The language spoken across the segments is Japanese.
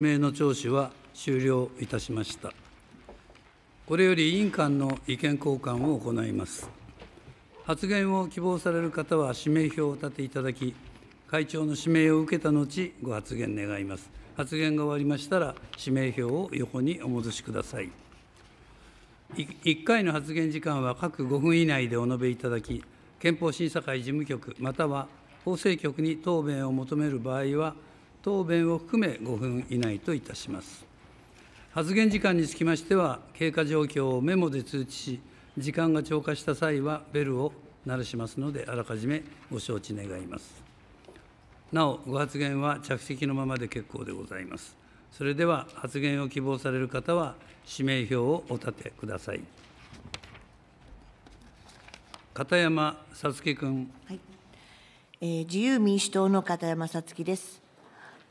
名の聴取は終了いたしました。これより委員間の意見交換を行います。発言を希望される方は指名票を立ていただき、会長の指名を受けた後、ご発言願います。発言が終わりましたら、指名票を横にお戻しください。1回の発言時間は各5分以内でお述べいただき、憲法審査会事務局、または法制局に答弁を求める場合は、答弁を含め5分以内といたします。発言時間につきましては、経過状況をメモで通知し、時間が超過した際はベルを鳴らしますので、あらかじめご承知願います。なお、ご発言は着席のままで結構でございます。それでは、発言を希望される方は、指名票をお立てください。片山さつき君。はいえー、自由民主党の片山さつきです。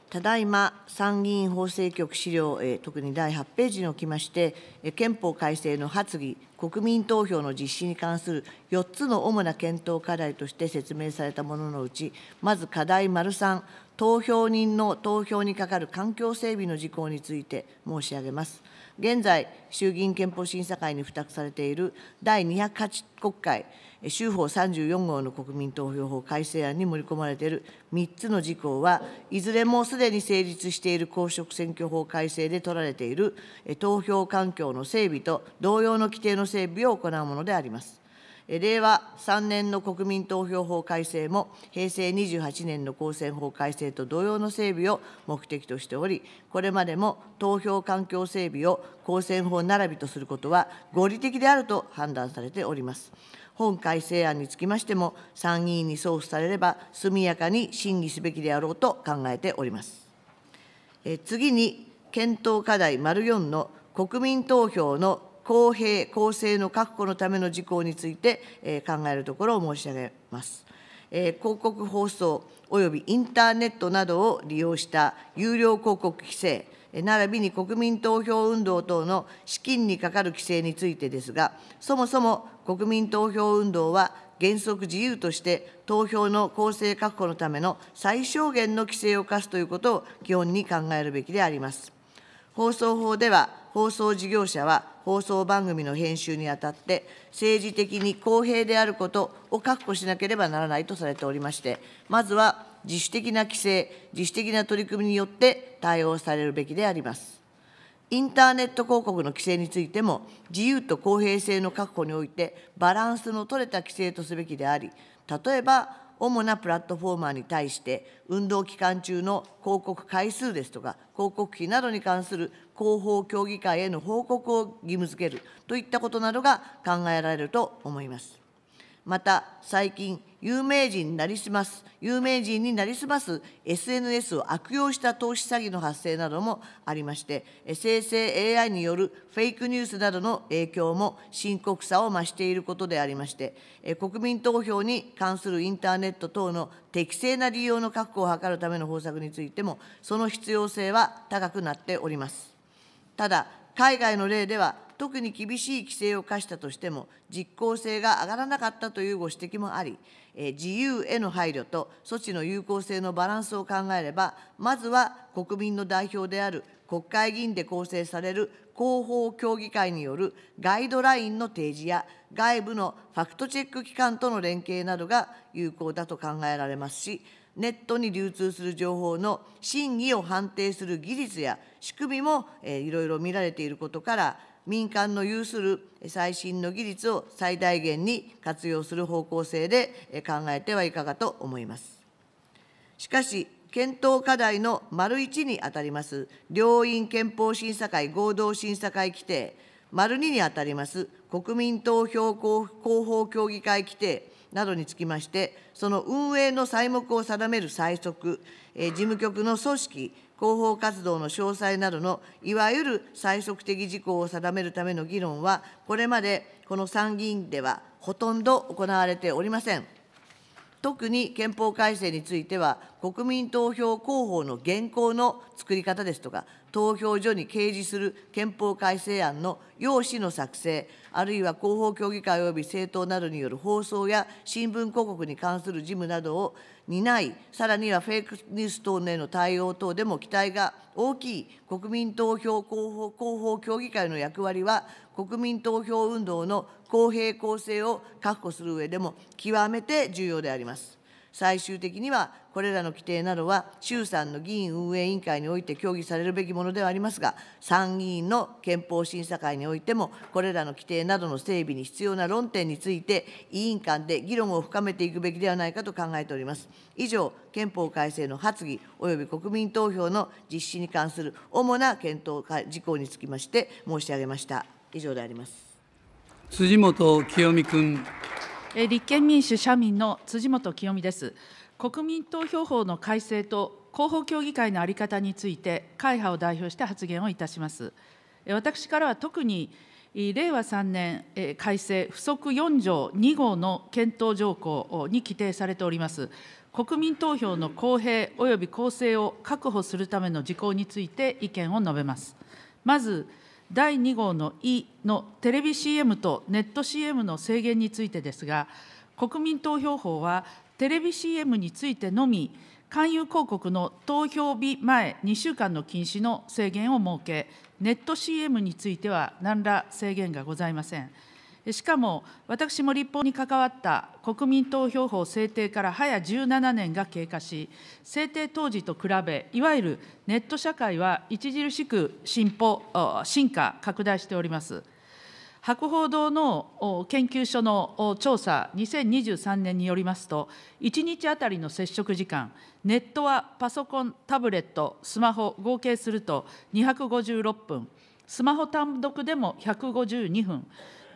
ただいま参議院法制局資料、えー、特に第8ページにおきまして、えー、憲法改正の発議、国民投票の実施に関する4つの主な検討課題として説明されたもののうち、まず課題丸3、投票人の投票に係る環境整備の事項について申し上げます。現在、衆議院憲法審査会に付託されている第208国会、州法34号の国民投票法改正案に盛り込まれている3つの事項はいずれもすでに成立している公職選挙法改正で取られている投票環境の整備と同様の規定の整備を行うものであります。令和3年の国民投票法改正も平成28年の公選法改正と同様の整備を目的としており、これまでも投票環境整備を公選法並びとすることは合理的であると判断されております。本改正案につきましても、参議院に送付されれば、速やかに審議すべきであろうと考えております。え次に、検討課題丸4の国民投票の公平・公正の確保のための事項について、え考えるところを申し上げます。え広告放送及びインターネットなどを利用した有料広告規制、並びに国民投票運動等の資金にかかる規制についてですが、そもそも国民投票運動は原則自由として投票の公正確保のための最小限の規制を課すということを基本に考えるべきであります。放送法では放送事業者は放送番組の編集にあたって政治的に公平であることを確保しなければならないとされておりましてまずは自主的な規制自主的な取り組みによって対応されるべきであります。インターネット広告の規制についても、自由と公平性の確保において、バランスの取れた規制とすべきであり、例えば、主なプラットフォーマーに対して、運動期間中の広告回数ですとか、広告費などに関する広報協議会への報告を義務付けるといったことなどが考えられると思います。また、最近、有名人になりすます有名人になりすます SNS を悪用した投資詐欺の発生などもありまして生成 AI によるフェイクニュースなどの影響も深刻さを増していることでありまして国民投票に関するインターネット等の適正な利用の確保を図るための方策についてもその必要性は高くなっております。ただ海外の例では特に厳しい規制を課したとしても実効性が上がらなかったというご指摘もあり、え自由への配慮と措置の有効性のバランスを考えれば、まずは国民の代表である国会議員で構成される広報協議会によるガイドラインの提示や外部のファクトチェック機関との連携などが有効だと考えられますし、ネットに流通する情報の真偽を判定する技術や仕組みも、えいろいろ見られていることから、民間の有する最新の技術を最大限に活用する方向性で考えてはいかがと思います。しかし、検討課題の丸1にあたります、両院憲法審査会合同審査会規定、丸2にあたります国民投票広報協議会規定などにつきまして、その運営の材目を定める最速、事務局の組織、広報活動の詳細などのいわゆる最速的事項を定めるための議論は、これまでこの参議院ではほとんど行われておりません。特に憲法改正については、国民投票広報の現行の作り方ですとか、投票所に掲示する憲法改正案の要旨の作成、あるいは広報協議会及び政党などによる放送や新聞広告に関する事務などを担い、さらにはフェイクニュース等への対応等でも期待が大きい国民投票広報広報協議会の役割は、国民投票運動の公平公正を確保する上でも極めて重要であります。最終的には、これらの規定などは衆参の議員運営委員会において協議されるべきものではありますが、参議院の憲法審査会においても、これらの規定などの整備に必要な論点について、委員間で議論を深めていくべきではないかと考えております。以上、憲法改正の発議及び国民投票の実施に関する主な検討事項につきまして申し上げました。以上であります辻元清美君。立憲民主・社民の辻元清美です。国民投票法の改正と広報協議会の在り方について、会派を代表して発言をいたします。私からは特に令和3年改正附則4条2号の検討条項に規定されております、国民投票の公平及び公正を確保するための事項について意見を述べます。まず、第2号の「E のテレビ CM とネット CM の制限についてですが国民投票法はテレビ CM についてのみ勧誘広告の投票日前2週間の禁止の制限を設けネット CM については何ら制限がございません。しかも、私も立法に関わった国民投票法制定から早17年が経過し、制定当時と比べ、いわゆるネット社会は著しく進歩、進化、拡大しております。博報堂の研究所の調査2023年によりますと、1日あたりの接触時間、ネットはパソコン、タブレット、スマホ、合計すると256分、スマホ単独でも152分、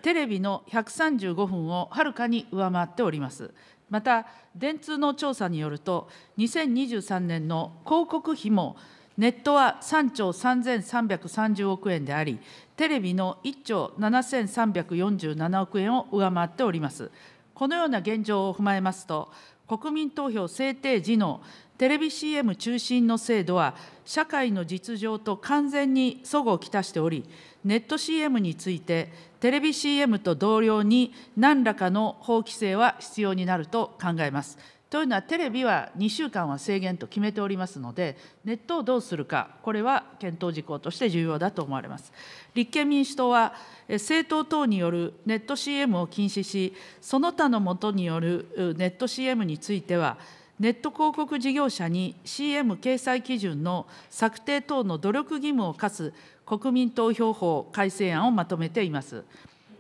テレビの135分をはるかに上回っております。また、電通の調査によると、2023年の広告費もネットは3兆3330億円であり、テレビの1兆7347億円を上回っております。このような現状を踏まえますと、国民投票制定時のテレビ CM 中心の制度は、社会の実情と完全にそごをきたしており、ネット CM について、テレビ CM と同様に何らかの法規制は必要になると考えます。というのは、テレビは2週間は制限と決めておりますので、ネットをどうするか、これは検討事項として重要だと思われます。立憲民主党は、政党等によるネット CM を禁止し、その他のもとによるネット CM については、ネット広告事業者に CM 掲載基準の策定等の努力義務を課す国民投票法改正案をまとめています。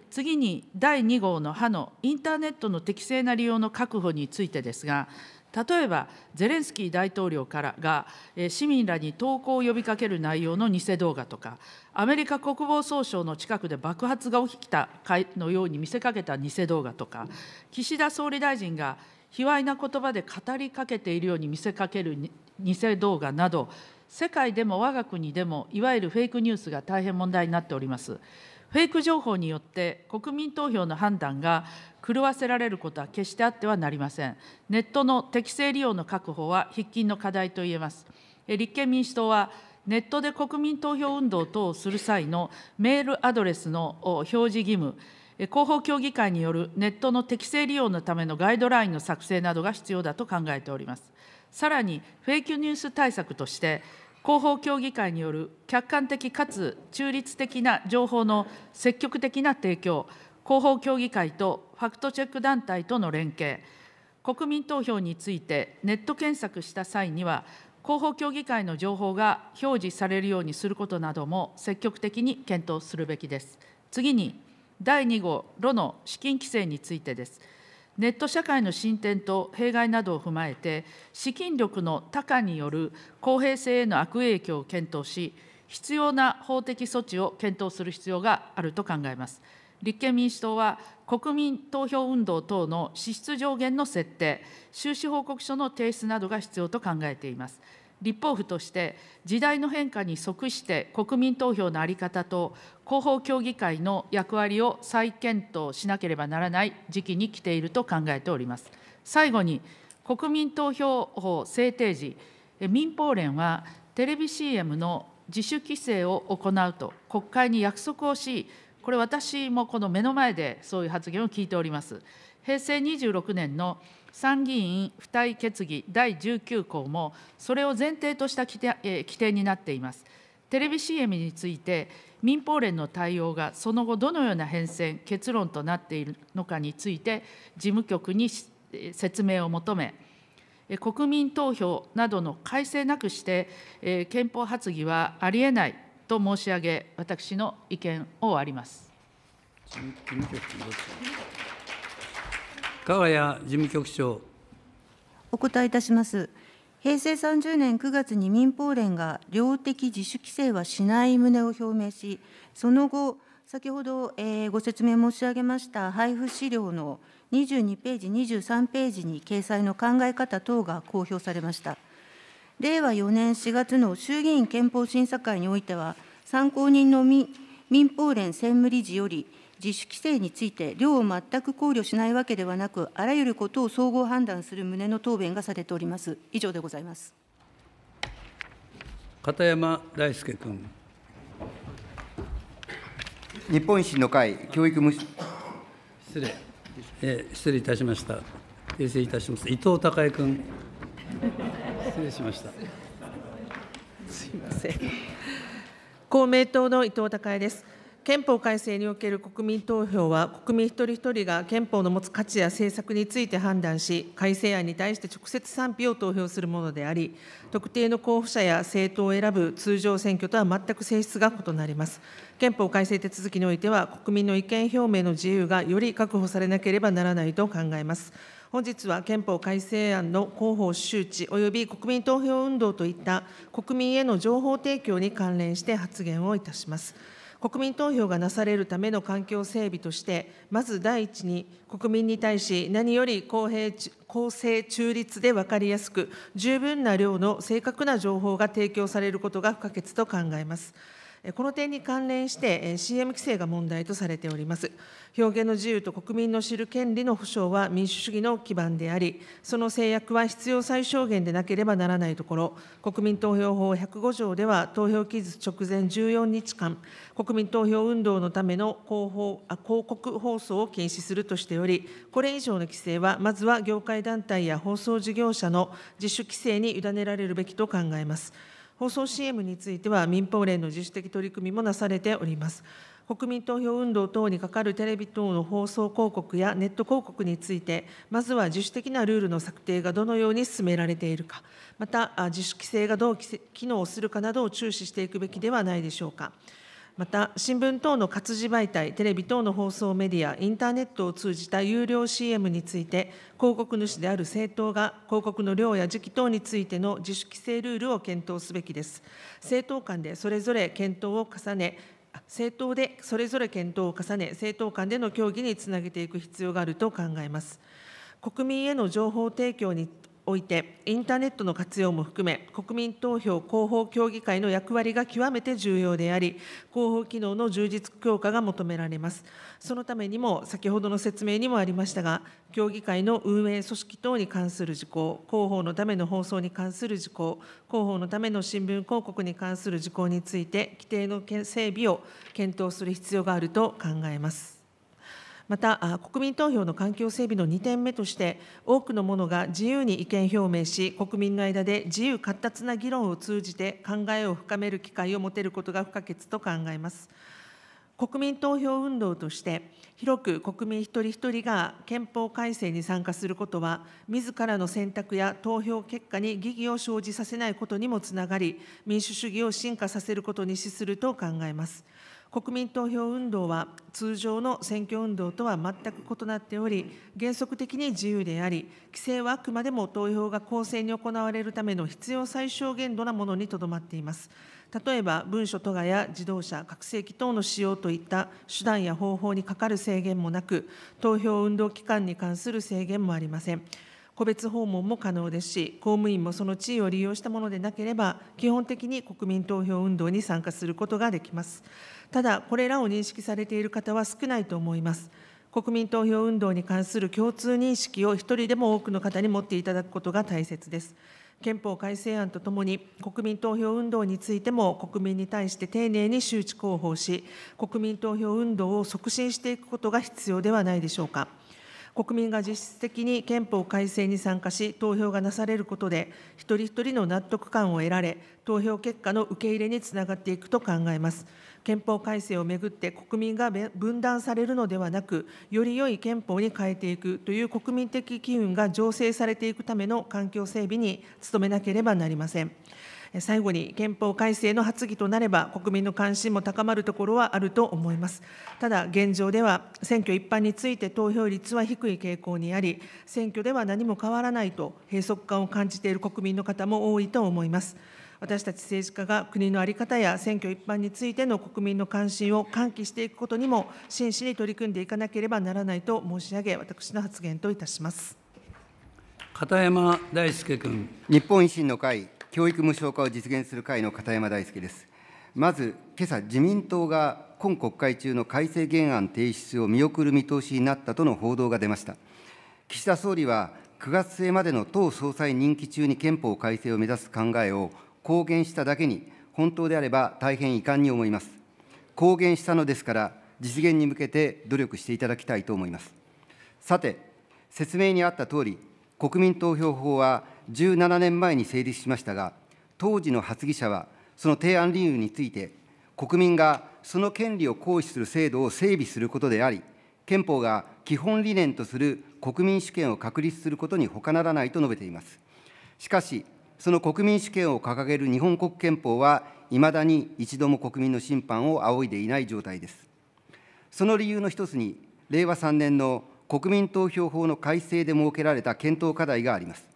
次に第2号の歯のインターネットの適正な利用の確保についてですが、例えばゼレンスキー大統領からが市民らに投稿を呼びかける内容の偽動画とか、アメリカ国防総省の近くで爆発が起きたのように見せかけた偽動画とか、岸田総理大臣が卑猥な言葉で語りかけているように見せかける偽動画など、世界でも我が国でも、いわゆるフェイクニュースが大変問題になっております。フェイク情報によって国民投票の判断が狂わせられることは決してあってはなりません。ネットの適正利用の確保は必近の課題といえます。立憲民主党はネットで国民投票運動等をする際のメールアドレスの表示義務、広報協議会によるネットの適正利用のためのガイドラインの作成などが必要だと考えております。さらに、フェイクニュース対策として、広報協議会による客観的かつ中立的な情報の積極的な提供、広報協議会とファクトチェック団体との連携、国民投票についてネット検索した際には、広報協議会の情報が表示されるようにすることなども積極的に検討するべきです。次に、第2号、炉の資金規制についてです。ネット社会の進展と弊害などを踏まえて、資金力の多寡による公平性への悪影響を検討し、必要な法的措置を検討する必要があると考えます。立憲民主党は、国民投票運動等の支出上限の設定、収支報告書の提出などが必要と考えています。立法府として時代の変化に即して国民投票の在り方と広報協議会の役割を再検討しなければならない時期に来ていると考えております。最後に国民投票法制定時、民放連はテレビ CM の自主規制を行うと国会に約束をし、これ私もこの目の前でそういう発言を聞いております。平成26年の参議院付帯決議第19項も、それを前提とした規定,、え規定になっています。テレビ CM について、民放連の対応がその後、どのような変遷、結論となっているのかについて、事務局に説明を求め、国民投票などの改正なくして、憲法発議はありえないと申し上げ、私の意見を終わります。川谷事務局長。お答えいたします。平成30年9月に民放連が量的自主規制はしない旨を表明し、その後、先ほど、えー、ご説明申し上げました配布資料の22ページ、23ページに掲載の考え方等が公表されました。令和4年4月の衆議院憲法審査会においては、参考人の民民法連専務理事より、自主規制について、量を全く考慮しないわけではなく、あらゆることを総合判断する旨の答弁がされております。以上でございます。片山大輔君。日本維新の会、教育無失礼、えー、失礼いたしました。訂正いたします。伊藤孝恵君。失礼しました。すいません。公明党の伊藤孝恵です。憲法改正における国民投票は、国民一人一人が憲法の持つ価値や政策について判断し、改正案に対して直接賛否を投票するものであり、特定の候補者や政党を選ぶ通常選挙とは全く性質が異なります。憲法改正手続きにおいては、国民の意見表明の自由がより確保されなければならないと考えます。本日は憲法改正案の広報周知及び国民投票運動といった国民への情報提供に関連して発言をいたします。国民投票がなされるための環境整備として、まず第一に、国民に対し、何より公平公正中立で分かりやすく、十分な量の正確な情報が提供されることが不可欠と考えます。この点に関連して CM 規制が問題とされております。表現の自由と国民の知る権利の保障は民主主義の基盤であり、その制約は必要最小限でなければならないところ、国民投票法105条では、投票期日直前14日間、国民投票運動のための広報広告放送を禁止するとしており、これ以上の規制は、まずは業界団体や放送事業者の自主規制に委ねられるべきと考えます。放送 CM については民放連の自主的取り組みもなされております。国民投票運動等に係るテレビ等の放送広告やネット広告について、まずは自主的なルールの策定がどのように進められているか、また自主規制がどう機能するかなどを注視していくべきではないでしょうか。また新聞等の活字媒体、テレビ等の放送メディア、インターネットを通じた有料 CM について、広告主である政党が広告の量や時期等についての自主規制ルールを検討すべきです。政党間でそれぞれ検討を重ね、政党でそれぞれ検討を重ね、政党間での協議につなげていく必要があると考えます。国民への情報提供において、インターネットの活用も含め、国民投票広報協議会の役割が極めて重要であり、広報機能の充実強化が求められます。そのためにも、先ほどの説明にもありましたが、協議会の運営組織等に関する事項、広報のための放送に関する事項、広報のための新聞広告に関する事項について、規定の整備を検討する必要があると考えます。また国民投票の環境整備の2点目として、多くの者が自由に意見表明し、国民の間で自由闊達な議論を通じて考えを深める機会を持てることが不可欠と考えます。国民投票運動として、広く国民一人一人が憲法改正に参加することは、自らの選択や投票結果に疑義を生じさせないことにもつながり、民主主義を進化させることに資すると考えます。国民投票運動は通常の選挙運動とは全く異なっており、原則的に自由であり、規制はあくまでも投票が公正に行われるための必要最小限度なものにとどまっています。例えば文書とがや自動車、拡声器等の使用といった手段や方法にかかる制限もなく、投票運動期間に関する制限もありません。個別訪問も可能ですし、公務員もその地位を利用したものでなければ、基本的に国民投票運動に参加することができます。ただ、これらを認識されている方は少ないと思います。国民投票運動に関する共通認識を一人でも多くの方に持っていただくことが大切です。憲法改正案とともに、国民投票運動についても国民に対して丁寧に周知広報し、国民投票運動を促進していくことが必要ではないでしょうか。国民が実質的に憲法改正に参加し、投票がなされることで、一人一人の納得感を得られ、投票結果の受け入れにつながっていくと考えます。憲法改正をめぐって国民が分断されるのではなく、より良い憲法に変えていくという国民的機運が醸成されていくための環境整備に努めなければなりません。最後に憲法改正の発議となれば、国民の関心も高まるところはあると思います。ただ、現状では選挙一般について投票率は低い傾向にあり、選挙では何も変わらないと閉塞感を感じている国民の方も多いと思います。私たち政治家が国の在り方や選挙一般についての国民の関心を喚起していくことにも真摯に取り組んでいかなければならないと申し上げ、私の発言といたします。片山大輔君。日本維新の会、教育無償化を実現する会の片山大輔です。まず、けさ自民党が今国会中の改正原案提出を見送る見通しになったとの報道が出ました。岸田総理は、9月末までの党総裁任期中に憲法改正を目指す考えを公言しただけに、本当であれば大変遺憾に思います。公言したのですから、実現に向けて努力していただきたいと思います。さて、説明にあったとおり、国民投票法は17年前に成立しましたが、当時の発議者は、その提案理由について、国民がその権利を行使する制度を整備することであり、憲法が基本理念とする国民主権を確立することにほかならないと述べています。しかし、その国民主権を掲げる日本国憲法は、いまだに一度も国民の審判を仰いでいない状態です。その理由の一つに、令和3年の国民投票法の改正で設けられた検討課題があります。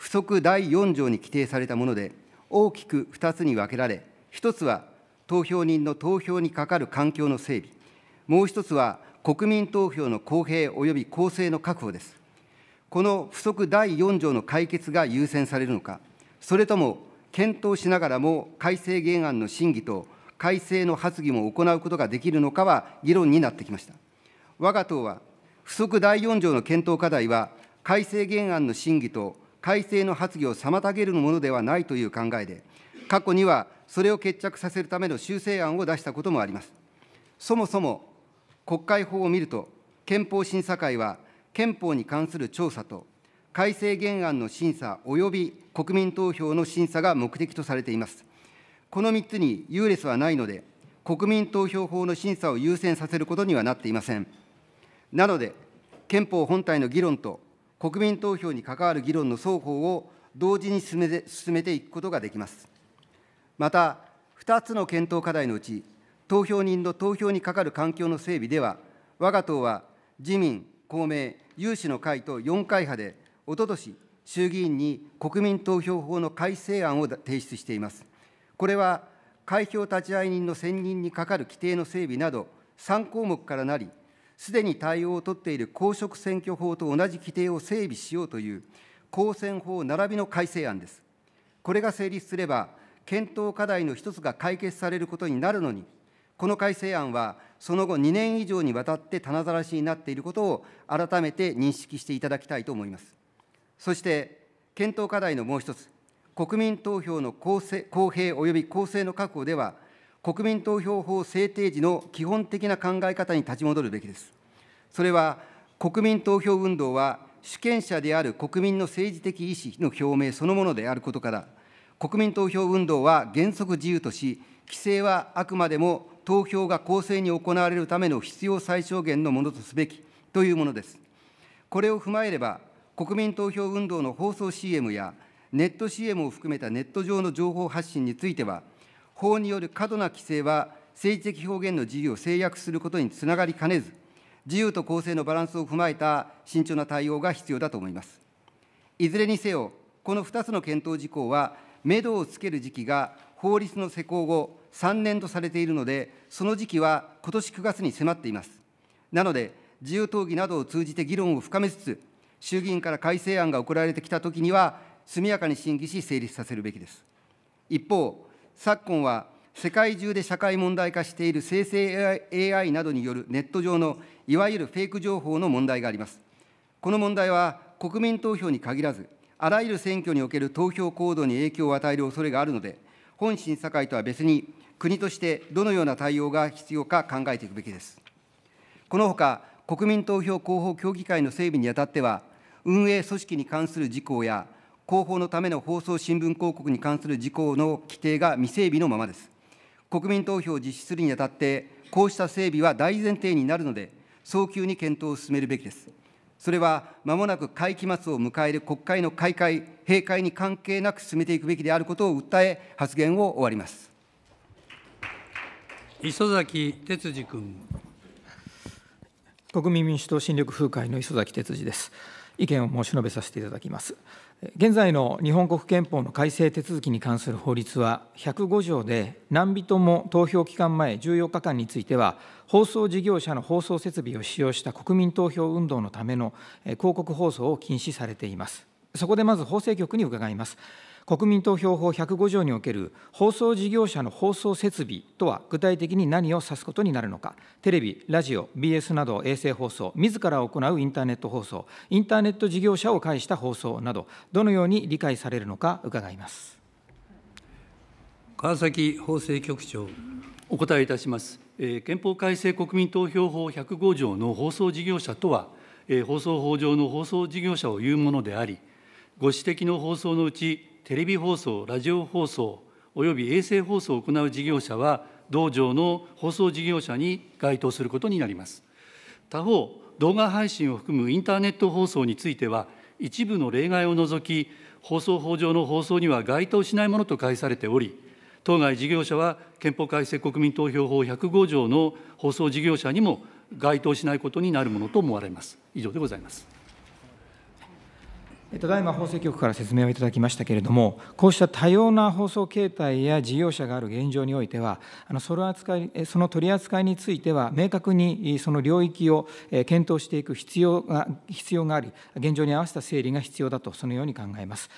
不足第4条に規定されたもので、大きく2つに分けられ、1つは投票人の投票にかかる環境の整備、もう1つは国民投票の公平及び公正の確保です。この不足第4条の解決が優先されるのか、それとも検討しながらも改正原案の審議と改正の発議も行うことができるのかは議論になってきました。我が党は、不足第4条の検討課題は、改正原案の審議と改正の発議を妨げるものではないという考えで、過去にはそれを決着させるための修正案を出したこともあります。そもそも国会法を見ると、憲法審査会は憲法に関する調査と、改正原案の審査及び国民投票の審査が目的とされています。この3つに優劣はないので、国民投票法の審査を優先させることにはなっていません。なので、憲法本体の議論と国民投票に関わる議論の双方を同時に進めて進めていくことができます。また、2つの検討課題のうち、投票人の投票にかかる環境の整備では、我が党は自民、公明、有志の会と4会派で、おととし、衆議院に国民投票法の改正案を提出しています。これは、開票立会人の選任にかかる規定の整備など、3項目からなり、すでに対応を取っている公職選挙法と同じ規定を整備しようという公選法並びの改正案です。これが成立すれば、検討課題の一つが解決されることになるのに、この改正案はその後2年以上にわたって棚ざらしになっていることを改めて認識していただきたいと思います。そして、検討課題のもう一つ、国民投票の公正公平及び公正の確保では、国民投票法制定時の基本的な考え方に立ち戻るべきです。それは、国民投票運動は、主権者である国民の政治的意思の表明そのものであることから、国民投票運動は原則自由とし、規制はあくまでも投票が公正に行われるための必要最小限のものとすべきというものです。これを踏まえれば、国民投票運動の放送 CM や、ネット CM を含めたネット上の情報発信については、法による過度な規制は、政治的表現の自由を制約することにつながりかねず、自由と公正のバランスを踏まえた慎重な対応が必要だと思います。いずれにせよ、この2つの検討事項は、目処をつける時期が法律の施行後3年とされているので、その時期はことし9月に迫っています。なので、自由討議などを通じて議論を深めつつ、衆議院から改正案が送られてきたときには、速やかに審議し、成立させるべきです。一方、昨今は世界中で社会問題化している生成 AI などによるネット上のいわゆるフェイク情報の問題があります。この問題は国民投票に限らず、あらゆる選挙における投票行動に影響を与える恐れがあるので、本審査会とは別に、国としてどのような対応が必要か考えていくべきです。このほか、国民投票広報協議会の整備にあたっては、運営組織に関する事項や、広報のための放送新聞広告に関する事項の規定が未整備のままです。国民投票を実施するにあたって、こうした整備は大前提になるので、早急に検討を進めるべきです。それは、まもなく会期末を迎える国会の開会、閉会に関係なく進めていくべきであることを訴え、発言を終わります。磯崎哲司君。国民民主党新緑風会の磯崎哲司です。意見を申し述べさせていただきます。現在の日本国憲法の改正手続きに関する法律は、105条で、何人も投票期間前14日間については、放送事業者の放送設備を使用した国民投票運動のための広告放送を禁止されています。そこでまず法制局に伺います。国民投票法105条における放送事業者の放送設備とは具体的に何を指すことになるのか、テレビ、ラジオ、BS など衛星放送、自ら行うインターネット放送、インターネット事業者を介した放送など、どのように理解されるのか伺います。川崎法制局長。お答えいたします。え憲法改正国民投票法105条の放送事業者とは、え放送法上の放送事業者をいうものであり、ご指摘の放送のうち、テレビ放送、ラジオ放送、および衛星放送を行う事業者は、道場の放送事業者に該当することになります。他方、動画配信を含むインターネット放送については、一部の例外を除き、放送法上の放送には該当しないものと解されており、当該事業者は憲法改正国民投票法105条の放送事業者にも該当しないことになるものと思われます。以上でございます。ただいま法制局から説明をいただきましたけれども、こうした多様な放送形態や事業者がある現状においては、その扱いその取り扱いについては、明確にその領域を検討していく必要が必要があり、現状に合わせた整理が必要だと、そのように考えます。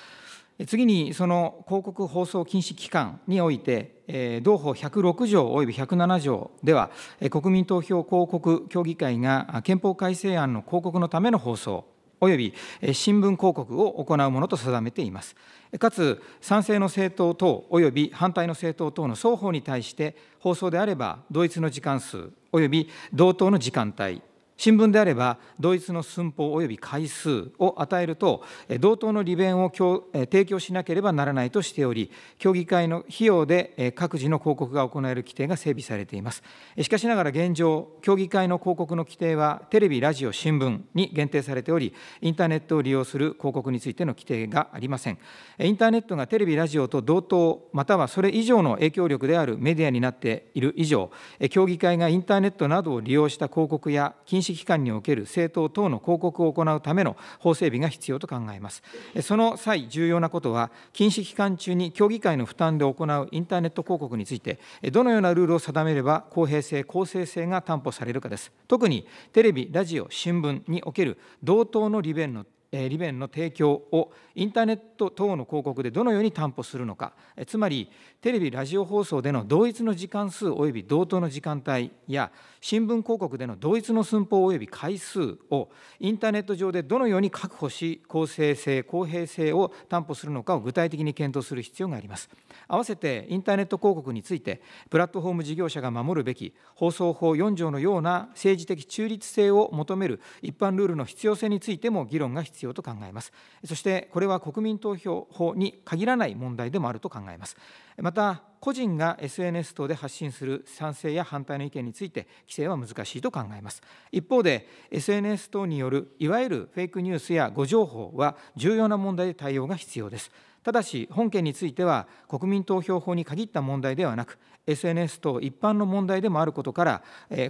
次に、その広告放送禁止期間において、同法106条及び107条では、国民投票広告協議会が憲法改正案の広告のための放送及び新聞広告を行うものと定めています。かつ、賛成の政党等及び反対の政党等の双方に対して、放送であれば同一の時間数及び同等の時間帯新聞であれば、同一の寸法及び回数を与えると、同等の利便を提供しなければならないとしており、協議会の費用で各自の広告が行える規定が整備されています。しかしながら現状、協議会の広告の規定は、テレビ、ラジオ、新聞に限定されており、インターネットを利用する広告についての規定がありません。インターネットがテレビ、ラジオと同等、またはそれ以上の影響力であるメディアになっている以上、協議会がインターネットなどを利用した広告や禁止識機関における政党等の広告を行うための法整備が必要と考えます。その際、重要なことは、禁止期間中に協議会の負担で行うインターネット広告について、どのようなルールを定めれば公平性、公正性が担保されるかです。特にテレビ、ラジオ、新聞における同等の利便の利便の提供をインターネット等の広告でどのように担保するのか、つまりテレビ・ラジオ放送での同一の時間数及び同等の時間帯や、新聞広告での同一の寸法及び回数をインターネット上でどのように確保し、公正性、公平性を担保するのかを具体的に検討する必要があります。合わせてインターネット広告について、プラットフォーム事業者が守るべき放送法4条のような政治的中立性を求める一般ルールの必要性についても議論が必要必要と考えますそしてこれは国民投票法に限らない問題でもあると考えますまた個人が SNS 等で発信する賛成や反対の意見について規制は難しいと考えます一方で SNS 等によるいわゆるフェイクニュースや誤情報は重要な問題で対応が必要ですただし本件については国民投票法に限った問題ではなく SNS 等一般の問題でもあることから、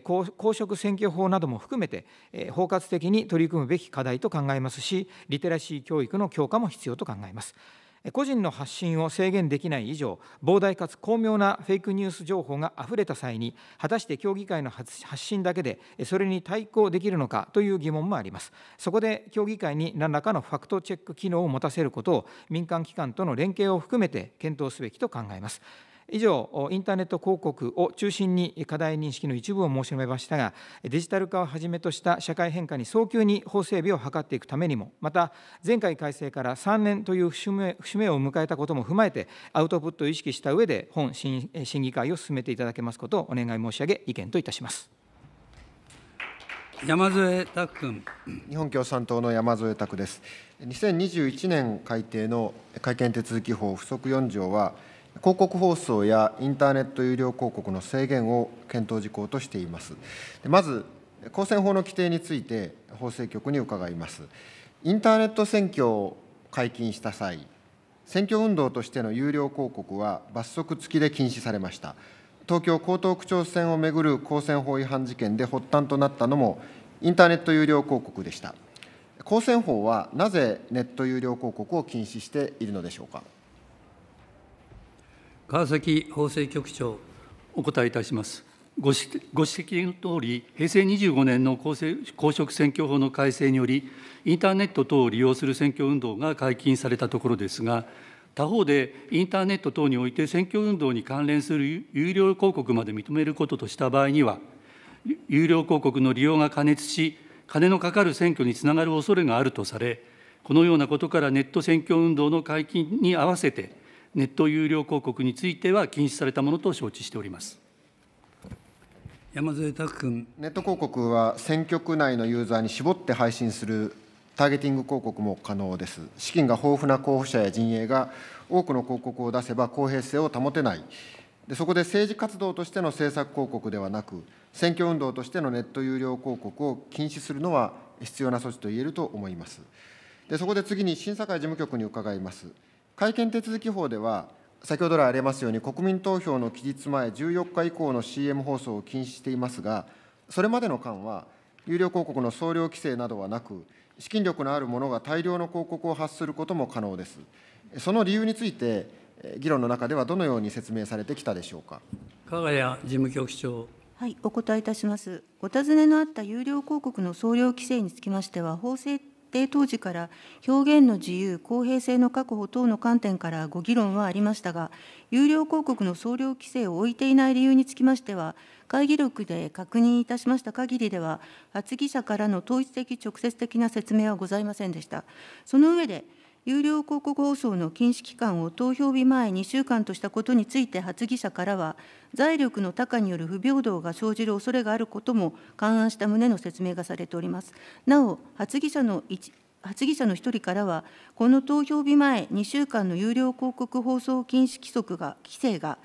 公職選挙法なども含めて、包括的に取り組むべき課題と考えますしリテラシー教育の強化も必要と考えます。個人の発信を制限できない以上、膨大かつ巧妙なフェイクニュース情報があふれた際に、果たして協議会の発信だけで、それに対抗できるのかという疑問もあります。そこで、協議会に何らかのファクトチェック機能を持たせることを、民間機関との連携を含めて検討すべきと考えます。以上、インターネット広告を中心に課題認識の一部を申し述べましたが、デジタル化をはじめとした社会変化に早急に法整備を図っていくためにも、また、前回改正から3年という節目節目を迎えたことも踏まえて、アウトプットを意識した上で、本審議会を進めていただけますことをお願い申し上げ、意見といたします。山添拓君日本共産党の山添拓です2021年改定の改憲手続法不足4条は広告放送やインターネット有料広告の制限を検討事項としています。まず、公選法の規定について法制局に伺います。インターネット選挙を解禁した際、選挙運動としての有料広告は罰則付きで禁止されました。東京江東区長選をめぐる公選法違反事件で発端となったのも、インターネット有料広告でした。公選法はなぜネット有料広告を禁止しているのでしょうか。川崎法制局長、お答えいたします。ご指摘のとおり、平成25年の公職選挙法の改正により、インターネット等を利用する選挙運動が解禁されたところですが、他方で、インターネット等において選挙運動に関連する有料広告まで認めることとした場合には、有料広告の利用が過熱し、金のかかる選挙につながる恐れがあるとされ、このようなことからネット選挙運動の解禁に合わせて、ネット有料広告については禁止されたものと承知しております。山添拓君ネット広告は選挙区内のユーザーに絞って配信するターゲティング広告も可能です資金が豊富な候補者や陣営が多くの広告を出せば公平性を保てないでそこで政治活動としての政策広告ではなく選挙運動としてのネット有料広告を禁止するのは必要な措置と言えると思いますでそこで次に審査会事務局に伺います改憲手続き法では、先ほど来ありますように、国民投票の期日前14日以降の CM 放送を禁止していますが、それまでの間は、有料広告の総量規制などはなく、資金力のある者が大量の広告を発することも可能です。その理由について、議論の中ではどのように説明されてきたでしょうか。加賀谷事務局長。はい、お答えいたします。お尋ねのあった有料広告の総量規制につきましては、法制定当時から表現の自由、公平性の確保等の観点からご議論はありましたが、有料広告の総量規制を置いていない理由につきましては、会議録で確認いたしました限りでは、発議者からの統一的、直接的な説明はございませんでした。その上で有料広告放送の禁止期間を投票日前2週間としたことについて発議者からは、財力の高による不平等が生じる恐れがあることも勘案した旨の説明がされております。なお、発議者の発議者の1人からは、この投票日前2週間の有料広告放送禁止規則が規制が、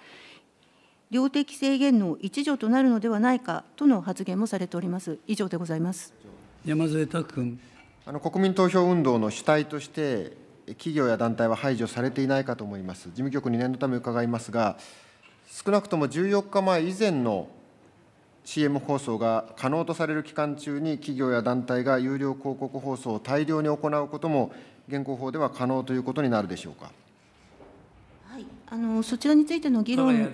量的制限の一助となるのではないかとの発言もされております。以上でございます山添拓君あの国民投票運動の主体として企業や団体は排除されていないかと思います。事務局に念のため伺いますが、少なくとも14日前以前の CM 放送が可能とされる期間中に企業や団体が有料広告放送を大量に行うことも現行法では可能ということになるでしょうか。はい、あのそちらについての議論、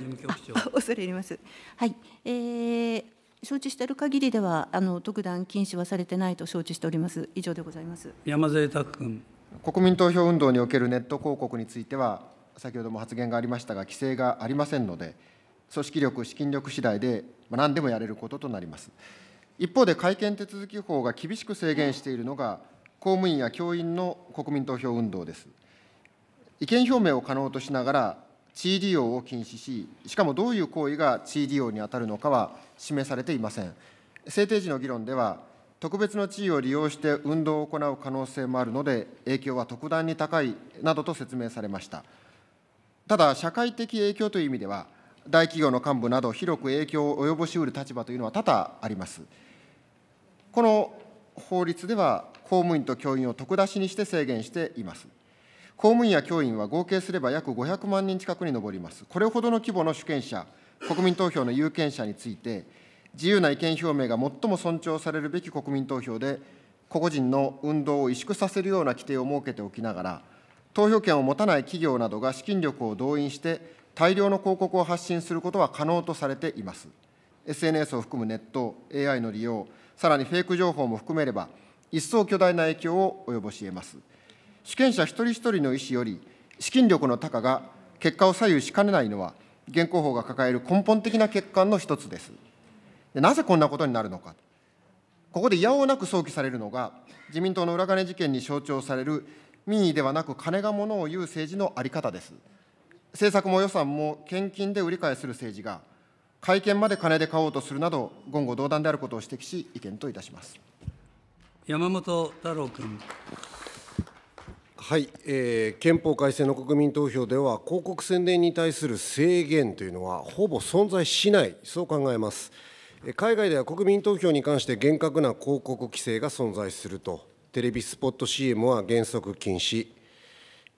恐れ入ります。はい、えー、承知している限りではあの特段禁止はされてないと承知しております。以上でございます。山添拓君。国民投票運動におけるネット広告については、先ほども発言がありましたが、規制がありませんので、組織力、資金力次第で何でもやれることとなります。一方で、改憲手続き法が厳しく制限しているのが、公務員や教員の国民投票運動です。意見表明を可能としながら、地位利用を禁止し、しかもどういう行為が地位利用に当たるのかは示されていません。制定時の議論では、特別の地位を利用して運動を行う可能性もあるので、影響は特段に高いなどと説明されました。ただ、社会的影響という意味では、大企業の幹部など、広く影響を及ぼしうる立場というのは多々あります。この法律では、公務員と教員を特出しにして制限しています。公務員や教員は合計すれば約500万人近くに上ります。これほどの規模の主権者、国民投票の有権者について、自由な意見表明が最も尊重されるべき国民投票で、個々人の運動を萎縮させるような規定を設けておきながら、投票権を持たない企業などが資金力を動員して、大量の広告を発信することは可能とされています。SNS を含むネット、AI の利用、さらにフェイク情報も含めれば、一層巨大な影響を及ぼし得ます。主権者一人一人の意思より、資金力の高が結果を左右しかねないのは、現行法が抱える根本的な欠陥の一つです。でなぜこんなことになるのかここでいやおうなく想起されるのが自民党の裏金事件に象徴される民意ではなく金がものを言う政治の在り方です政策も予算も献金で売り買いする政治が会見まで金で買おうとするなど言語道断であることを指摘し意見といたします山本太郎君はい、えー、憲法改正の国民投票では広告宣伝に対する制限というのはほぼ存在しないそう考えます。海外では国民投票に関して厳格な広告規制が存在すると、テレビスポット CM は原則禁止、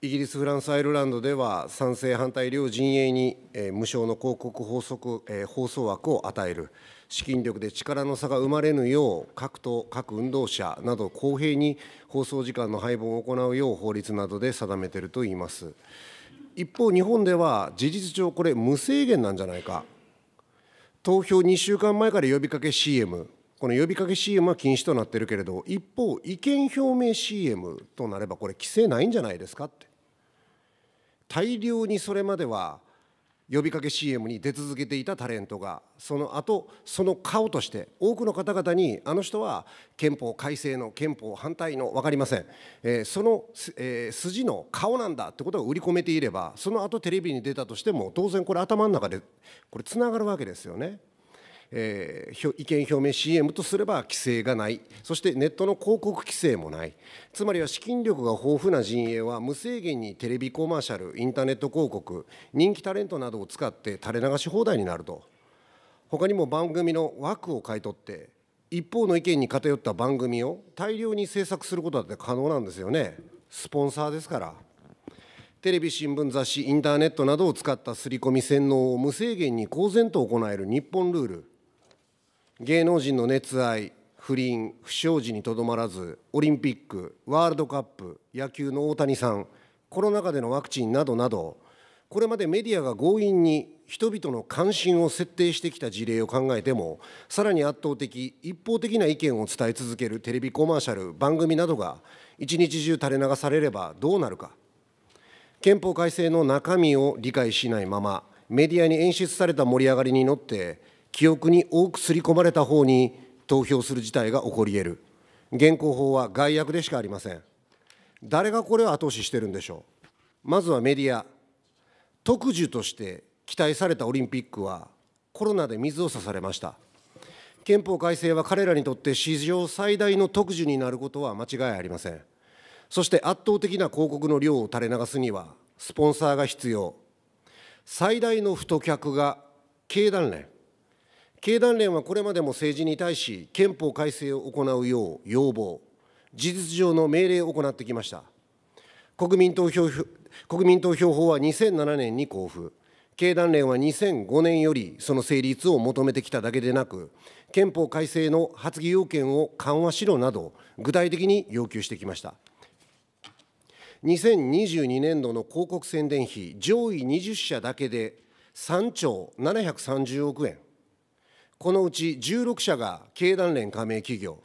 イギリス、フランス、アイルランドでは賛成、反対両陣営に、え無償の広告放送,、え放送枠を与える、資金力で力の差が生まれぬよう、各党、各運動者など公平に放送時間の配分を行うよう法律などで定めているといいます。一方、日本では事実上、これ、無制限なんじゃないか。投票2週間前から呼びかけ CM、この呼びかけ CM は禁止となってるけれど、一方、意見表明 CM となれば、これ、規制ないんじゃないですかって、大量にそれまでは呼びかけ CM に出続けていたタレントがその後その顔として多くの方々にあの人は憲法改正の憲法反対の分かりません、えー、その、えー、筋の顔なんだってことを売り込めていればその後テレビに出たとしても当然これ頭の中でこれつながるわけですよね。えー、意見表明 CM とすれば規制がない、そしてネットの広告規制もない、つまりは資金力が豊富な陣営は無制限にテレビコマーシャル、インターネット広告、人気タレントなどを使って垂れ流し放題になると、他にも番組の枠を買い取って、一方の意見に偏った番組を大量に制作することだって可能なんですよね、スポンサーですから。テレビ、新聞、雑誌、インターネットなどを使った刷り込み、洗脳を無制限に公然と行える日本ルール。芸能人の熱愛不倫不祥事にとどまらずオリンピックワールドカップ野球の大谷さんコロナ禍でのワクチンなどなどこれまでメディアが強引に人々の関心を設定してきた事例を考えてもさらに圧倒的一方的な意見を伝え続けるテレビコマーシャル番組などが一日中垂れ流されればどうなるか憲法改正の中身を理解しないままメディアに演出された盛り上がりに乗って記憶に多く刷り込まれた方に投票する事態が起こり得る現行法は害悪でしかありません誰がこれを後押ししてるんでしょうまずはメディア特需として期待されたオリンピックはコロナで水を差されました憲法改正は彼らにとって史上最大の特需になることは間違いありませんそして圧倒的な広告の量を垂れ流すにはスポンサーが必要最大の不渡客が経団連経団連はこれまでも政治に対し、憲法改正を行うよう要望、事実上の命令を行ってきました。国民投票国民投票法は2007年に交付、経団連は2005年よりその成立を求めてきただけでなく、憲法改正の発議要件を緩和しろなど、具体的に要求してきました。2022年度の広告宣伝費、上位20社だけで3兆730億円、このうち16社が経団連加盟企業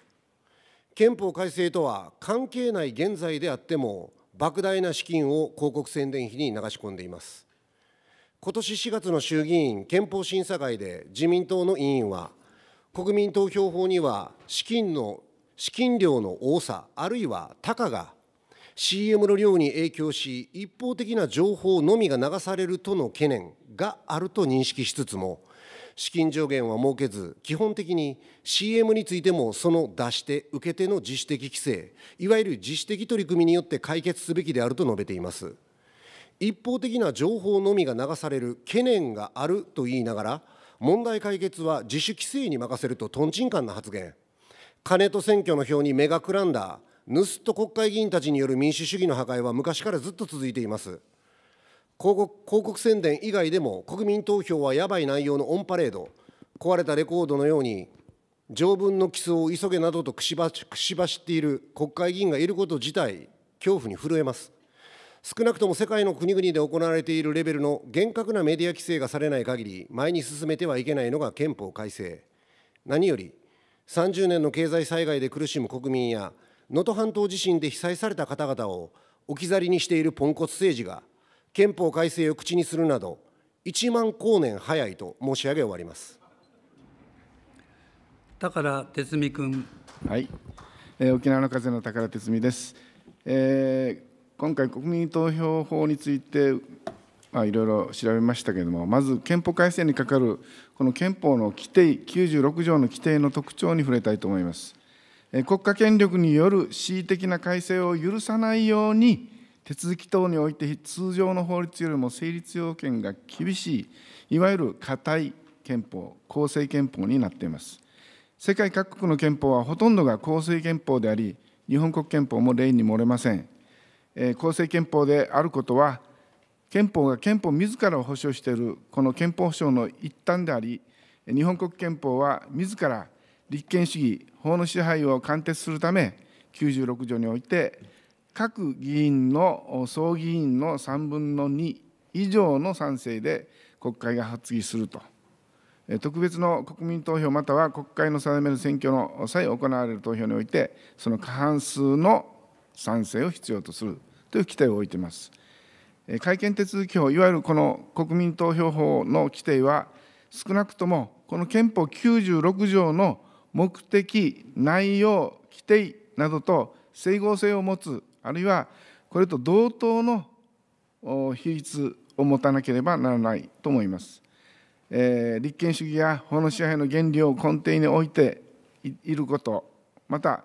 憲法改正とは関係ない現在であっても莫大な資金を広告宣伝費に流し込んでいます今年4月の衆議院憲法審査会で自民党の委員は国民投票法には資金の資金量の多さあるいは高が CM の量に影響し一方的な情報のみが流されるとの懸念があると認識しつつも資金上限は設けず、基本的に CM についてもその出し手、受け手の自主的規制、いわゆる自主的取り組みによって解決すべきであると述べています。一方的な情報のみが流される懸念があると言いながら、問題解決は自主規制に任せるととんちんンな発言、金と選挙の票に目がくらんだ、盗っ人国会議員たちによる民主主義の破壊は昔からずっと続いています。広告宣伝以外でも国民投票はやばい内容のオンパレード壊れたレコードのように条文の起訴を急げなどとくしばしっている国会議員がいること自体恐怖に震えます少なくとも世界の国々で行われているレベルの厳格なメディア規制がされない限り前に進めてはいけないのが憲法改正何より30年の経済災害で苦しむ国民や能登半島地震で被災された方々を置き去りにしているポンコツ政治が憲法改正を口にするなど、1万光年早いと申し上げ終わります。宝哲美君。はい、えー、沖縄の風の宝哲美です。えー、今回国民投票法について。まあ、いろいろ調べましたけれども、まず憲法改正にかかるこの憲法の規定、96条の規定の特徴に触れたいと思います。国家権力による恣意的な改正を許さないように、手続き等において通常の法律よりも成立要件が厳しいいわゆる固い憲法構成憲法になっています世界各国の憲法はほとんどが公正憲法であり日本国憲法も例に漏れません、えー、構憲法であることは憲法が憲法自らを保障しているこの憲法保障の一端であり日本国憲法は自ら立憲主義法の支配を貫徹するため96条において各議員の総議員の3分の2以上の賛成で国会が発議すると、特別の国民投票または国会の定める選挙の際行われる投票において、その過半数の賛成を必要とするという規定を置いています。会見手続き法、いわゆるこの国民投票法の規定は、少なくともこの憲法96条の目的、内容、規定などと整合性を持つあるいはこれと同等の比率を持たなければならないと思います。えー、立憲主義や法の支配の原理を根底に置いていること、また、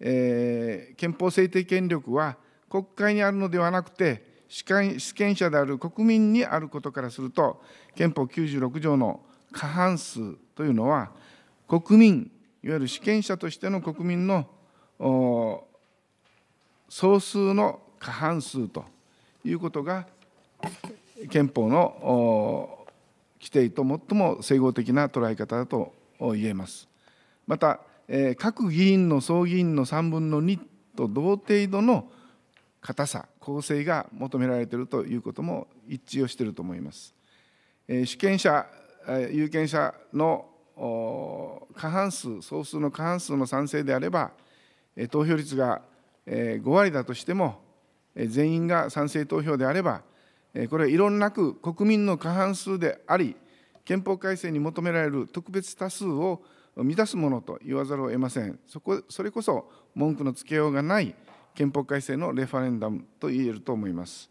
えー、憲法制定権力は国会にあるのではなくて、主権者である国民にあることからすると、憲法96条の過半数というのは、国民、いわゆる主権者としての国民の総数の過半数ということが憲法の規定と最も整合的な捉え方だと言えます。また、各議員の総議員の3分の2と同程度の硬さ、構成が求められているということも一致をしていると思います。主権者、有権者の過半数、総数の過半数の賛成であれば、投票率が5割だとしても、全員が賛成投票であれば、これはいろんなく国民の過半数であり、憲法改正に求められる特別多数を満たすものと言わざるを得ません。そこそれこそ文句のつけようがない憲法改正のレファレンダムと言えると思います。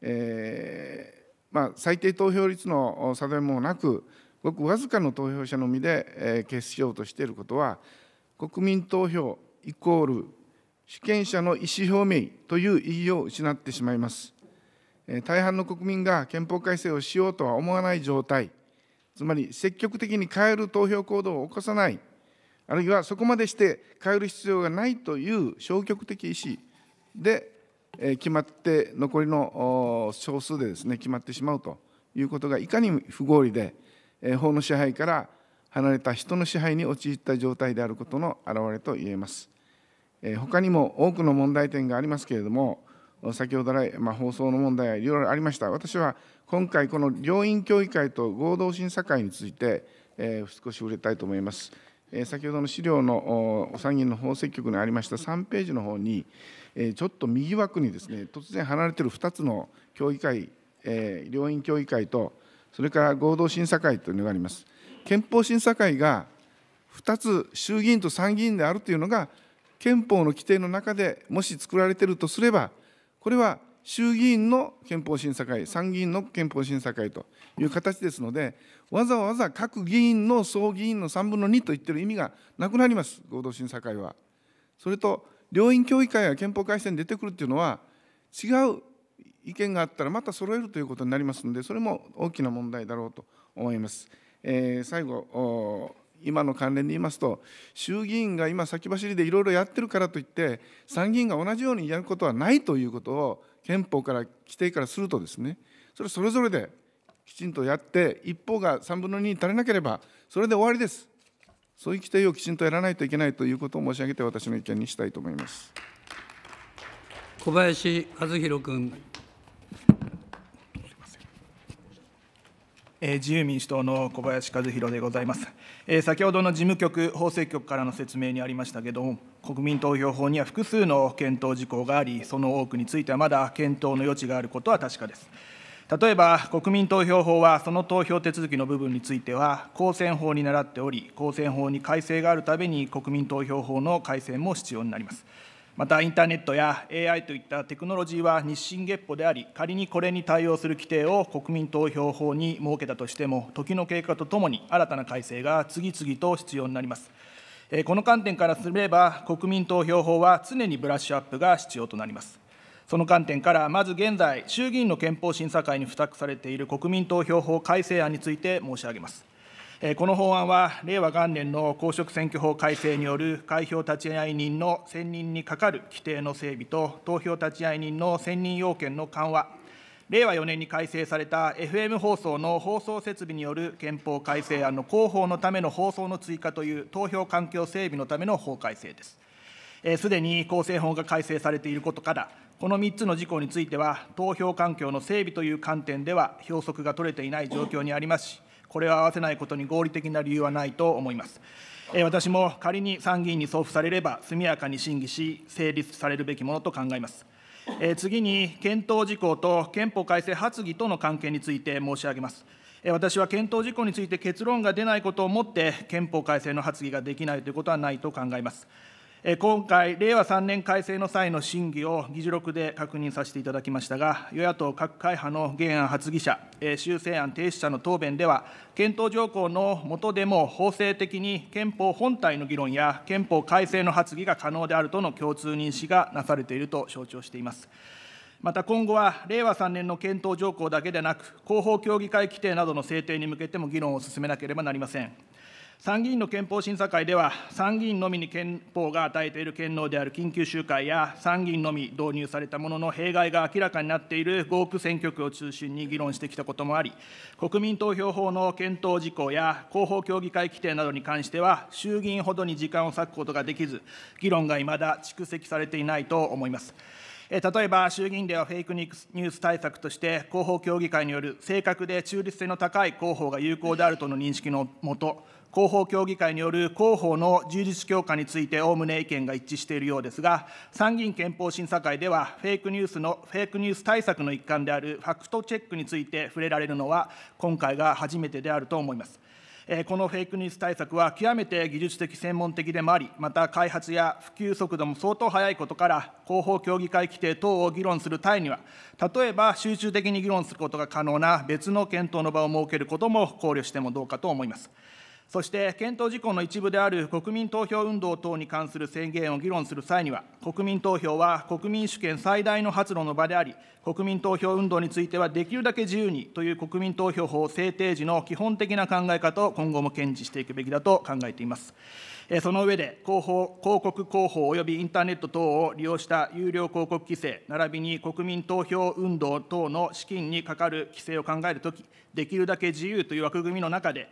えー、まあ、最低投票率の定めもなく、ごくわずかの投票者のみで、え決しようとしていることは、国民投票イコール主権者の意思表明という意義を失ってしまいます。大半の国民が憲法改正をしようとは思わない状態、つまり積極的に変える投票行動を起こさない、あるいはそこまでして変える必要がないという消極的意思で決まって残りの少数でですね決まってしまうということがいかに不合理で法の支配から離れた人の支配に陥った状態であることの表れと言えます。他にも多くの問題点がありますけれども、先ほど来、まあ、放送の問題いろいろありました。私は今回、この両院協議会と合同審査会について、えー、少し触れたいと思います。えー、先ほどの資料の参議院の法制局にありました3ページの方に、えー、ちょっと右枠にですね、突然離れている2つの協議会、えー、両院協議会と、それから合同審査会というのがあります。憲法審査会が2つ、衆議院と参議院であるというのが、憲法の規定の中でもし作られているとすれば、これは衆議院の憲法審査会、参議院の憲法審査会という形ですので、わざわざ各議員の総議員の3分の2と言っている意味がなくなります、合同審査会は。それと、両院協議会が憲法改正に出てくるというのは、違う意見があったらまた揃えるということになりますので、それも大きな問題だろうと思います。えー、最後、今の関連で言いますと衆議院が今先走りでいろいろやってるからといって参議院が同じようにやることはないということを憲法から規定からするとですねそれそれぞれできちんとやって一方が3分の2に足りなければそれで終わりですそういう規定をきちんとやらないといけないということを申し上げて私の意見にしたいと思います小林和弘君。自由民主党の小林和弘でございます。先ほどの事務局、法制局からの説明にありましたけども、国民投票法には複数の検討事項があり、その多くについてはまだ検討の余地があることは確かです。例えば、国民投票法は、その投票手続きの部分については、公選法に倣っており、公選法に改正があるために、国民投票法の改正も必要になります。またインターネットや AI といったテクノロジーは日進月歩であり、仮にこれに対応する規定を国民投票法に設けたとしても、時の経過とともに新たな改正が次々と必要になります。この観点からすれば、国民投票法は常にブラッシュアップが必要となります。その観点から、まず現在、衆議院の憲法審査会に付託されている国民投票法改正案について申し上げます。この法案は、令和元年の公職選挙法改正による開票立会人の選任に係る規定の整備と、投票立会人の選任要件の緩和、令和4年に改正された FM 放送の放送設備による憲法改正案の広報のための放送の追加という投票環境整備のための法改正です。すでに構成法が改正されていることから、この3つの事項については、投票環境の整備という観点では、標則が取れていない状況にありますし、これを合わせないことに合理的な理由はないと思います。私も仮に参議院に送付されれば、速やかに審議し、成立されるべきものと考えます。次に、検討事項と憲法改正発議との関係について申し上げます。私は検討事項について結論が出ないことをもって、憲法改正の発議ができないということはないと考えます。今回、令和3年改正の際の審議を議事録で確認させていただきましたが、与野党各会派の原案発議者、修正案提出者の答弁では、検討条項の下でも法制的に憲法本体の議論や憲法改正の発議が可能であるとの共通認識がなされていると承知をしています。また今後は、令和3年の検討条項だけでなく、広報協議会規定などの制定に向けても議論を進めなければなりません。参議院の憲法審査会では、参議院のみに憲法が与えている権能である緊急集会や、参議院のみ導入されたものの弊害が明らかになっている合区選挙区を中心に議論してきたこともあり、国民投票法の検討事項や広報協議会規定などに関しては、衆議院ほどに時間を割くことができず、議論がいまだ蓄積されていないと思います。例えば衆議院ではフェイクニュース対策として広報協議会による正確で中立性の高い広報が有効であるとの認識のもと広報協議会による広報の充実強化について、おおむね意見が一致しているようですが、参議院憲法審査会では、フェイクニュースの、フェイクニュース対策の一環であるファクトチェックについて触れられるのは、今回が初めてであると思います。このフェイクニュース対策は極めて技術的、専門的でもあり、また開発や普及速度も相当速いことから、広報協議会規定等を議論する際には、例えば集中的に議論することが可能な別の検討の場を設けることも考慮してもどうかと思います。そして検討事項の一部である国民投票運動等に関する宣言を議論する際には、国民投票は国民主権最大の発露の場であり、国民投票運動についてはできるだけ自由にという国民投票法制定時の基本的な考え方を今後も堅持していくべきだと考えています。その上で広報、広告広報及びインターネット等を利用した有料広告規制、並びに国民投票運動等の資金にかかる規制を考えるとき、できるだけ自由という枠組みの中で、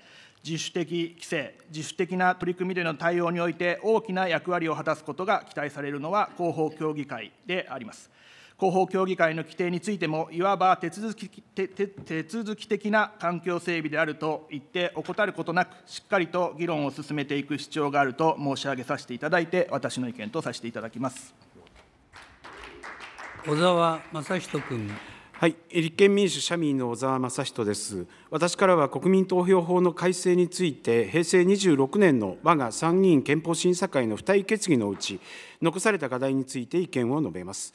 自主的規制、自主的な取り組みでの対応において、大きな役割を果たすことが期待されるのは広報協議会であります。広報協議会の規定についても、いわば手続き手続き的な環境整備であると言って怠ることなく、しっかりと議論を進めていく必要があると申し上げさせていただいて、私の意見とさせていただきます小沢雅人君。はい、立憲民主・社民の小沢雅人です。私からは国民投票法の改正について、平成26年の我が参議院憲法審査会の付帯決議のうち、残された課題について意見を述べます。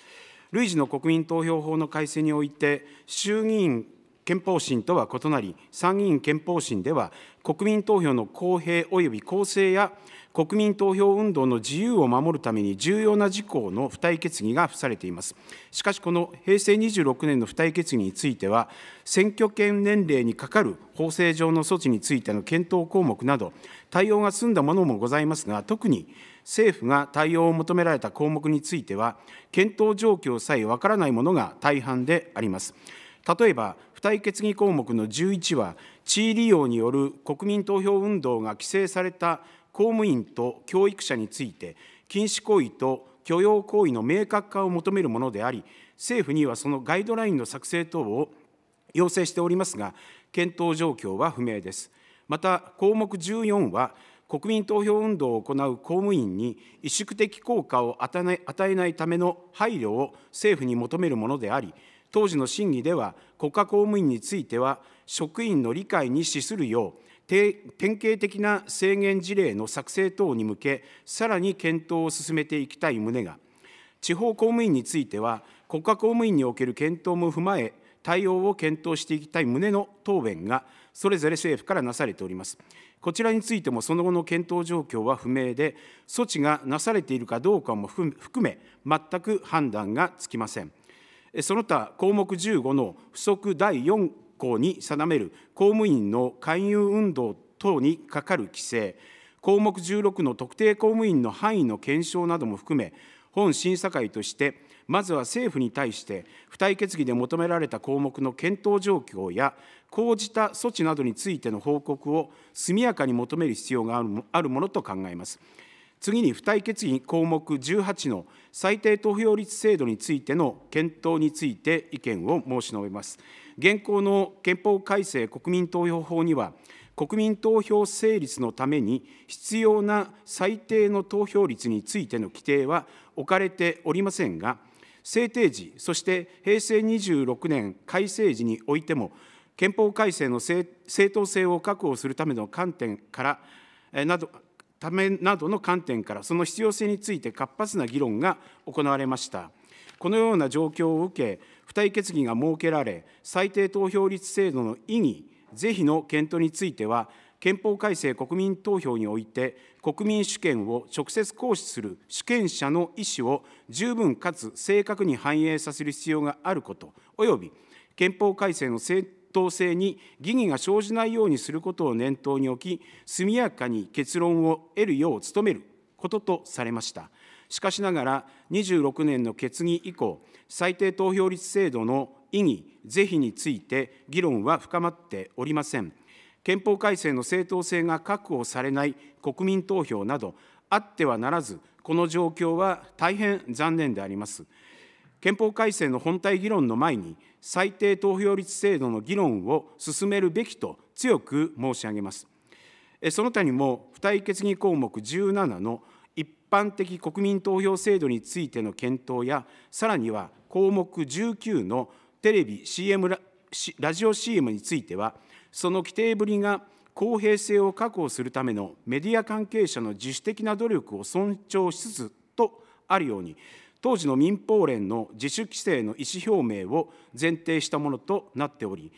類似の国民投票法の改正において、衆議院憲法審とは異なり、参議院憲法審では、国民投票の公平及び公正や国民投票運動の自由を守るために重要な事項の付帯決議が付されています。しかし、この平成26年の付帯決議については、選挙権年齢に係る法制上の措置についての検討項目など、対応が済んだものもございますが、特に政府が対応を求められた項目については、検討状況さえわからないものが大半であります。例えば、体決議項目の11は、地位利用による国民投票運動が規制された公務員と教育者について、禁止行為と許容行為の明確化を求めるものであり、政府にはそのガイドラインの作成等を要請しておりますが、検討状況は不明です。また、項目14は、国民投票運動を行う公務員に萎縮的効果を与えないための配慮を政府に求めるものであり、当時の審議では国家公務員については職員の理解に資するよう典型的な制限事例の作成等に向け、さらに検討を進めていきたい旨が、地方公務員については、国家公務員における検討も踏まえ、対応を検討していきたい旨の答弁が、それぞれ政府からなされております。こちらについても、その後の検討状況は不明で、措置がなされているかどうかも含め、全く判断がつきません。その他項目15の附則第4項に定める公務員の勧誘運動等にかかる規制、項目16の特定公務員の範囲の検証なども含め、本審査会として、まずは政府に対して、付帯決議で求められた項目の検討状況や、講じた措置などについての報告を速やかに求める必要があるものと考えます。次に付帯決議項目18の最低投票率制度についての検討について意見を申し述べます。現行の憲法改正国民投票法には、国民投票成立のために必要な最低の投票率についての規定は置かれておりませんが、制定時、そして平成26年改正時においても、憲法改正の正当性を確保するための観点からなどためなどの観点から、その必要性について活発な議論が行われました。このような状況を受け、付帯決議が設けられ、最低投票率制度の意義、是非の検討については、憲法改正国民投票において、国民主権を直接行使する主権者の意思を十分かつ正確に反映させる必要があること、および憲法改正の制当性に疑義が生じないようにすることを念頭に置き、速やかに結論を得るよう努めることとされました。しかしながら、26年の決議以降、最低投票率制度の意義、是非について議論は深まっておりません。憲法改正の正当性が確保されない国民投票など、あってはならず、この状況は大変残念であります。憲法改正の本体議論の前に、最低投票率制度の議論を進めるべきと強く申し上げます。その他にも、付帯決議項目17の一般的国民投票制度についての検討や、さらには項目19のテレビ、CM ラ、ラジオ CM については、その規定ぶりが公平性を確保するためのメディア関係者の自主的な努力を尊重しつつとあるように、当時の民放連の自主規制の意思表明を前提したものとなっており、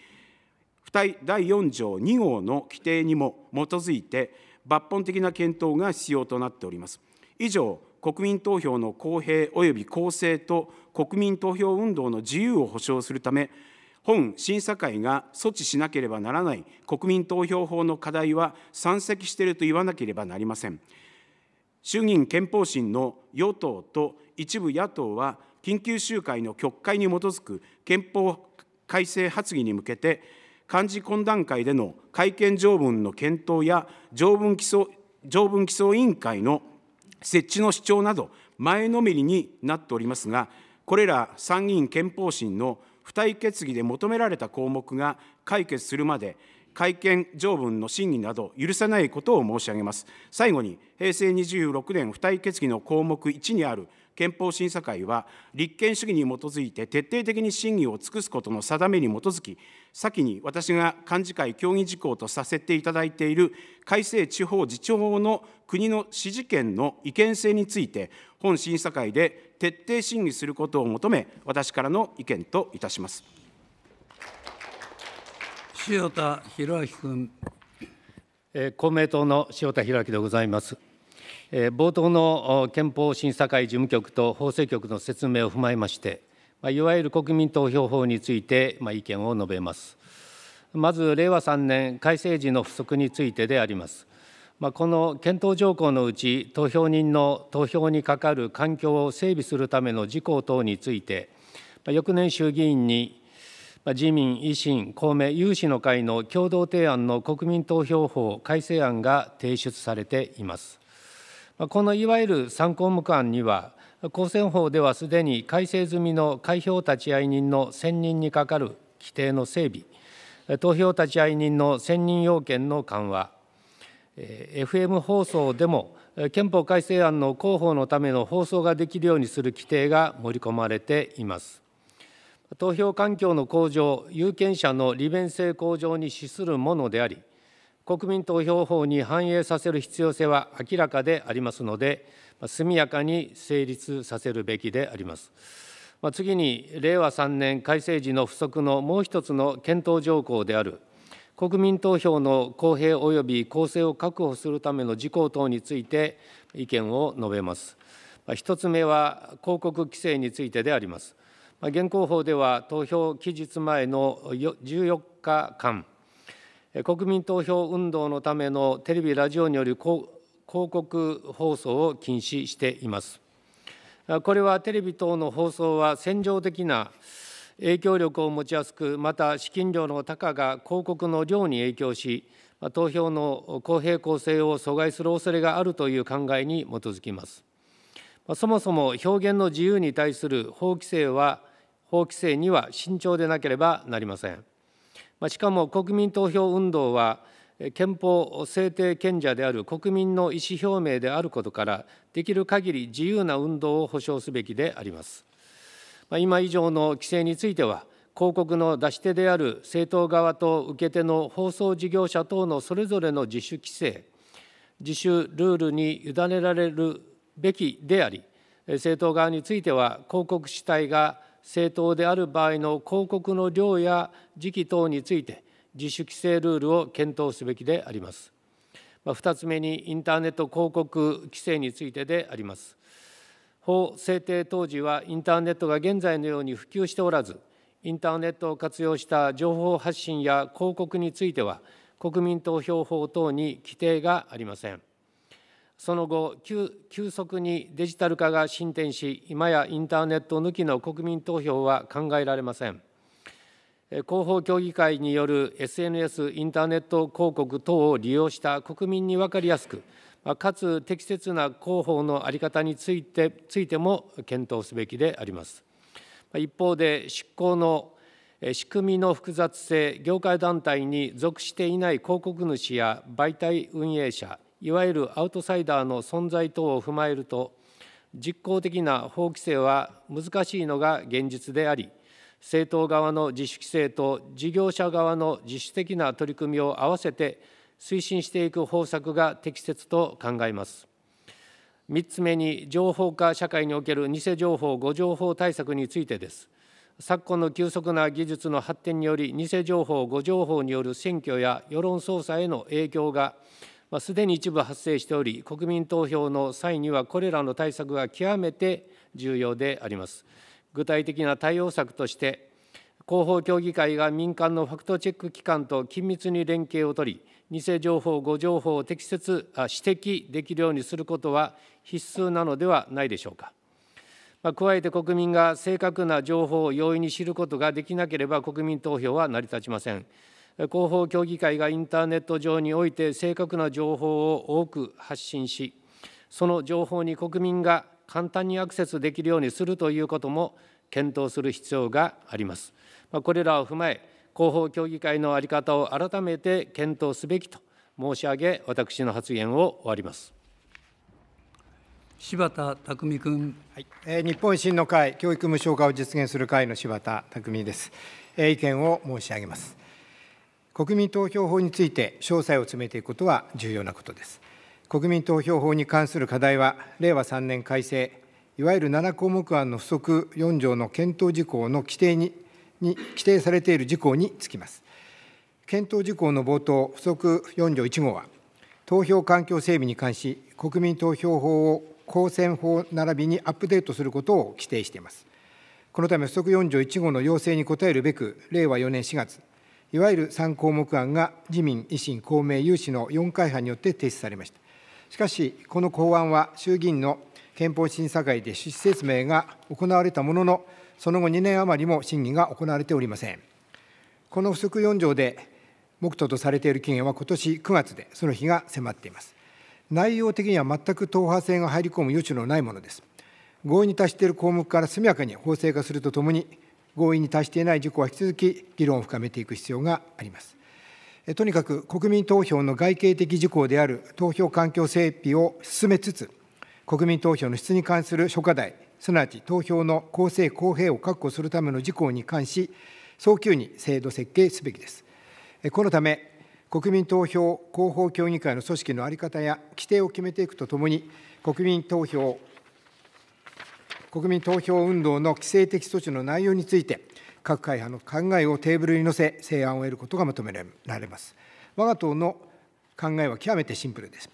帯第4条2号の規定にも基づいて、抜本的な検討が必要となっております。以上、国民投票の公平及び公正と国民投票運動の自由を保障するため、本審査会が措置しなければならない国民投票法の課題は山積していると言わなければなりません。衆議院憲法審の与党と一部野党は、緊急集会の局会に基づく憲法改正発議に向けて、幹事懇談会での改憲条文の検討や条文基礎、条文基礎委員会の設置の主張など、前のめりになっておりますが、これら参議院憲法審の付帯決議で求められた項目が解決するまで、会見条文の審議など許さないことを申し上げます。最後に、平成26年付帯決議の項目1にある憲法審査会は、立憲主義に基づいて徹底的に審議を尽くすことの定めに基づき、先に私が幹事会協議事項とさせていただいている改正地方自治法の国の支持権の違憲性について、本審査会で徹底審議することを求め、私からの意見といたします。塩田博明君。え公明党の塩田博明でございます。え冒頭の憲法審査会事務局と法制局の説明を踏まえまして、まいわゆる国民投票法についてま意見を述べます。まず、令和3年改正時の不足についてであります。まこの検討条項のうち、投票人の投票に係る環境を整備するための事項等について、ま翌年、衆議院に自民、維新、公明、有志の会の共同提案の国民投票法改正案が提出されています。このいわゆる3項目案には、公選法ではすでに改正済みの開票立会人の選任にかかる規定の整備、投票立会人の選任要件の緩和、FM 放送でも憲法改正案の広報のための放送ができるようにする規定が盛り込まれています。投票環境の向上、有権者の利便性向上に資するものであり、国民投票法に反映させる必要性は明らかでありますので、速やかに成立させるべきであります。次に、令和3年改正時の不足のもう一つの検討条項である、国民投票の公平及び公正を確保するための事項等について意見を述べます。一つ目は広告規制についてであります。現行法では投票期日前の14日間国民投票運動のためのテレビ・ラジオによる広告放送を禁止しています。これはテレビ等の放送は戦場的な影響力を持ちやすくまた資金量の高が広告の量に影響し投票の公平公正を阻害する恐れがあるという考えに基づきます。そもそも表現の自由に対する法規制は法規制には慎重でなければなりません。ましかも国民投票運動は憲法制定権者である国民の意思表明であることからできる限り自由な運動を保障すべきであります。ま今以上の規制については広告の出し手である政党側と受け手の放送事業者等のそれぞれの自主規制自主ルールに委ねられるべきであり政党側については広告主体が政党である場合の広告の量や時期等について自主規制ルールを検討すべきであります。まあ、2つ目にインターネット広告規制についてであります。法制定当時はインターネットが現在のように普及しておらず、インターネットを活用した情報発信や広告については、国民投票法等に規定がありません。その後急速にデジタル化が進展し今やインターネット抜きの国民投票は考えられません広報協議会による SNS インターネット広告等を利用した国民に分かりやすくかつ適切な広報の在り方についてついても検討すべきであります一方で執行の仕組みの複雑性業界団体に属していない広告主や媒体運営者いわゆるアウトサイダーの存在等を踏まえると実効的な法規制は難しいのが現実であり政党側の自主規制と事業者側の自主的な取り組みを合わせて推進していく方策が適切と考えます。3つ目に情報化社会における偽情報・誤情報対策についてです。昨今の急速な技術の発展により偽情報・誤情報による選挙や世論操作への影響がますでに一部発生しており、国民投票の際にはこれらの対策が極めて重要であります。具体的な対応策として、広報協議会が民間のファクトチェック機関と緊密に連携を取り、偽情報、誤情報を適切あ指摘できるようにすることは必須なのではないでしょうか。まあ、加えて国民が正確な情報を容易に知ることができなければ国民投票は成り立ちません。広報協議会がインターネット上において正確な情報を多く発信しその情報に国民が簡単にアクセスできるようにするということも検討する必要があります。これらを踏まえ広報協議会の在り方を改めて検討すべきと申し上げ私の発言を終わります。柴田匠君、はいえ日本維新の会教育無償化を実現する会の柴田匠です、え意見を申し上げます国民投票法について詳細を詰めていくことは重要なことです。国民投票法に関する課題は、令和3年改正、いわゆる7項目案の附則4条の検討事項の規定にに規定されている事項につきます。検討事項の冒頭、附則4条1号は、投票環境整備に関し、国民投票法を公選法並びにアップデートすることを規定しています。このため、附則4条1号の要請に応えるべく、令和4年4月、いわゆる3項目案が自民、維新、公明、有志の4会派によって提出されました。しかし、この法案は衆議院の憲法審査会で趣旨説明が行われたものの、その後2年余りも審議が行われておりません。この附則4条で、目途とされている期限は今年9月で、その日が迫っています。内容的には全く党派性が入り込む余地のないものです。合意に達している項目から速やかに法制化するとともに、合意に達していない事項は引き続き議論を深めていく必要があります。とにかく国民投票の外形的事項である投票環境整備を進めつつ、国民投票の質に関する諸課題、すなわち投票の公正・公平を確保するための事項に関し、早急に制度設計すべきです。このため、国民投票広報協議会の組織の在り方や規定を決めていくとともに、国民投票国民投票運動の規制的措置の内容について、各会派の考えをテーブルに乗せ、成案を得ることが求められます。我が党の考えは極めてシンプルです。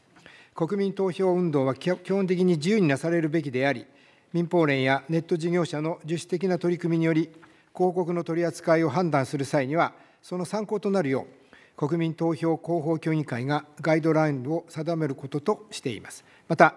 国民投票運動は基本的に自由になされるべきであり、民放連やネット事業者の自主的な取り組みにより、広告の取り扱いを判断する際には、その参考となるよう、国民投票広報協議会がガイドラインを定めることとしています。また、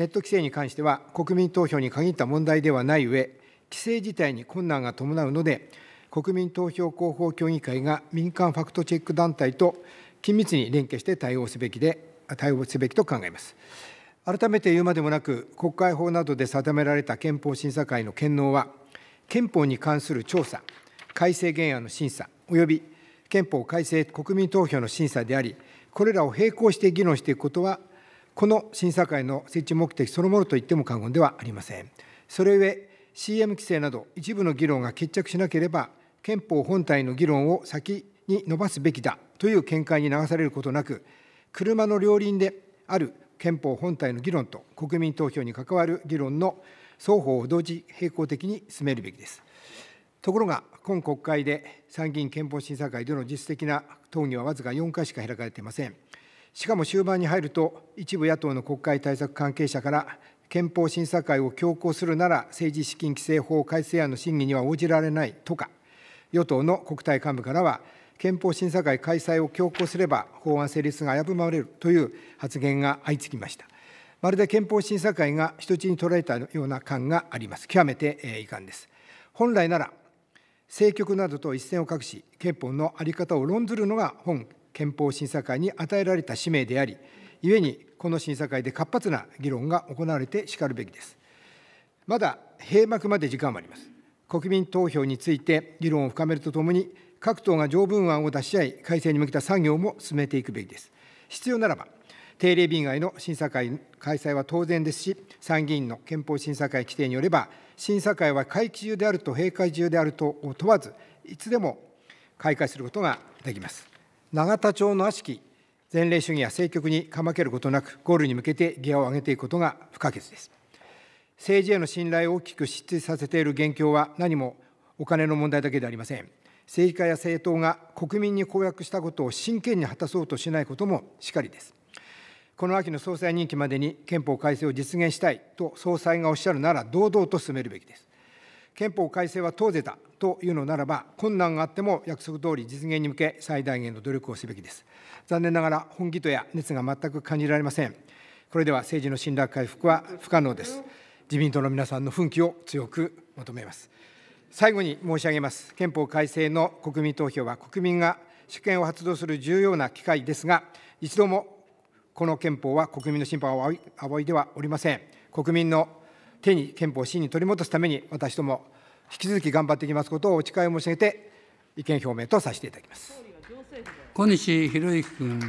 ネット規制に関しては、国民投票に限った問題ではない上、規制自体に困難が伴うので、国民投票広報協議会が民間ファクトチェック団体と緊密に連携して対応すべきで、対応すべきと考えます。改めて言うまでもなく、国会法などで定められた憲法審査会の権能は、憲法に関する調査、改正原案の審査、および憲法改正国民投票の審査であり、これらを並行して議論していくことはこの審査会の設置目的そのものと言っても過言ではありません。それゆえ、CM 規制など一部の議論が決着しなければ、憲法本体の議論を先に伸ばすべきだという見解に流されることなく、車の両輪である憲法本体の議論と国民投票に関わる議論の双方を同時並行的に進めるべきです。ところが、今国会で参議院憲法審査会での実質的な討議はわずか4回しか開かれていません。しかも終盤に入ると、一部野党の国会対策関係者から、憲法審査会を強行するなら政治資金規正法改正案の審議には応じられないとか、与党の国対幹部からは、憲法審査会開催を強行すれば法案成立が危ぶまれるという発言が相次ぎました。まるで憲法審査会が人質に取られたような感があります。極めて遺憾です。本来なら、政局などと一線を画し、憲法の在り方を論ずるのが本憲法審査会に与えられた使命であり、故にこの審査会で活発な議論が行われてしかるべきです。まだ閉幕まで時間はあります。国民投票について議論を深めるとともに、各党が条文案を出し合い、改正に向けた作業も進めていくべきです。必要ならば、定例便外の審査会開催は当然ですし、参議院の憲法審査会規定によれば、審査会は会期中であると閉会中であると問わず、いつでも開会することができます。永田町の悪しき前例主義や政局にかまけることなく、ゴールに向けてギアを上げていくことが不可欠です。政治への信頼を大きく失墜させている現況は、何もお金の問題だけでありません。政治家や政党が国民に公約したことを真剣に果たそうとしないこともしかりです。この秋の総裁任期までに憲法改正を実現したいと総裁がおっしゃるなら、堂々と進めるべきです。憲法改正は党是だというのならば、困難があっても約束通り実現に向け、最大限の努力をすべきです。残念ながら、本気とや熱が全く感じられません。これでは政治の信頼回復は不可能です。自民党の皆さんの奮起を強く求めます。最後に申し上げます。憲法改正の国民投票は国民が主権を発動する重要な機会ですが、一度もこの憲法は国民の審判を仰いではおりません。国民の手に憲法を真に取り戻すために、私ども引き続き頑張っていきますことをお誓い申し上げて、意見表明とさせていただきます。小西博之君、はい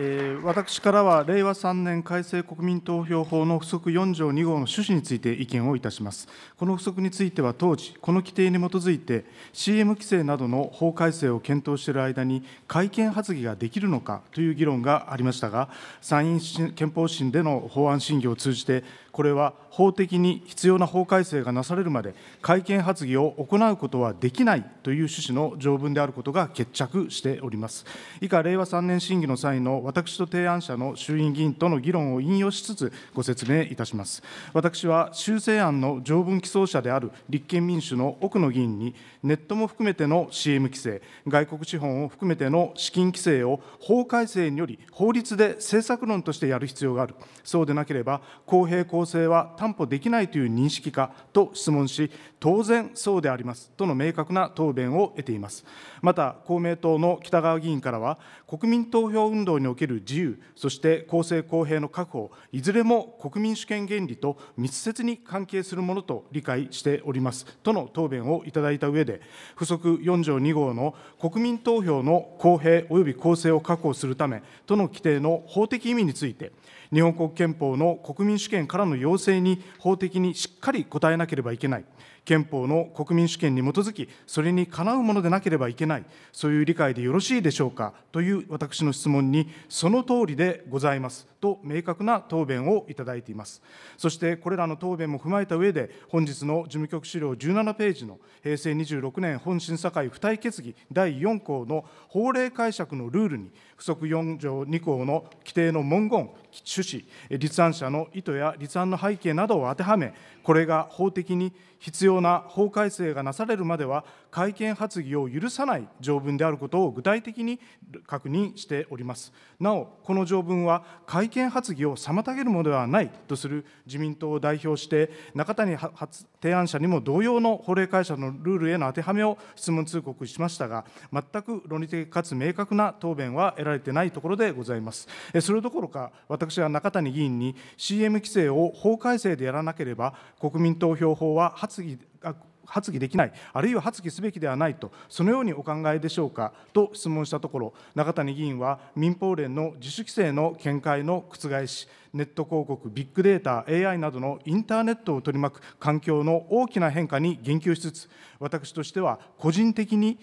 えー、私からは令和3年改正国民投票法の附則4条2号の趣旨について意見をいたしますこの不則については当時この規定に基づいて CM 規制などの法改正を検討している間に改憲発議ができるのかという議論がありましたが参院憲法審での法案審議を通じてこれは法的に必要な法改正がなされるまで改憲発議を行うことはできないという趣旨の条文であることが決着しております。以下、令和3年審議の際の私と提案者の衆院議員との議論を引用しつつ、ご説明いたします。私は修正案の条文起草者である立憲民主の奥野議員に、ネットも含めての CM 規制、外国資本を含めての資金規制を法改正により法律で政策論としてやる必要がある、そうでなければ公平公正は担保できないという認識かと質問し、当然そうでありますとの明確な答弁を得ています。また、公明党の北川議員からは、国民投票運動における自由、そして公正公平の確保、いずれも国民主権原理と密接に関係するものと理解しておりますとの答弁をいただいた上で、附則4条2号の国民投票の公平及び公正を確保するためとの規定の法的意味について、日本国憲法の国民主権からの要請に法的にしっかり応えなければいけない。憲法の国民主権に基づき、それにかなうものでなければいけない、そういう理解でよろしいでしょうかという私の質問に、その通りでございますと明確な答弁をいただいています。そして、これらの答弁も踏まえた上で、本日の事務局資料17ページの平成26年本審査会付帯決議第4項の法令解釈のルールに、附則4条2項の規定の文言、趣旨、立案者の意図や立案の背景などを当てはめ、これが法的に必要な法改正がなされるまでは、改憲発議を許さない条文であることを具体的に確認しております。なお、この条文は改憲発議を妨げるものではないとする自民党を代表して、中谷提案者にも同様の法令会社のルールへの当てはめを質問通告しましたが、全く論理的かつ明確な答弁は得られてないところでございます。それどころか、私は中谷議員に CM 規制を法改正でやらなければ、国民投票法は発議発議できない、あるいは発議すべきではないと、そのようにお考えでしょうかと質問したところ、中谷議員は民放連の自主規制の見解の覆し、ネット広告、ビッグデータ、AI などのインターネットを取り巻く環境の大きな変化に言及しつつ、私としては個人的に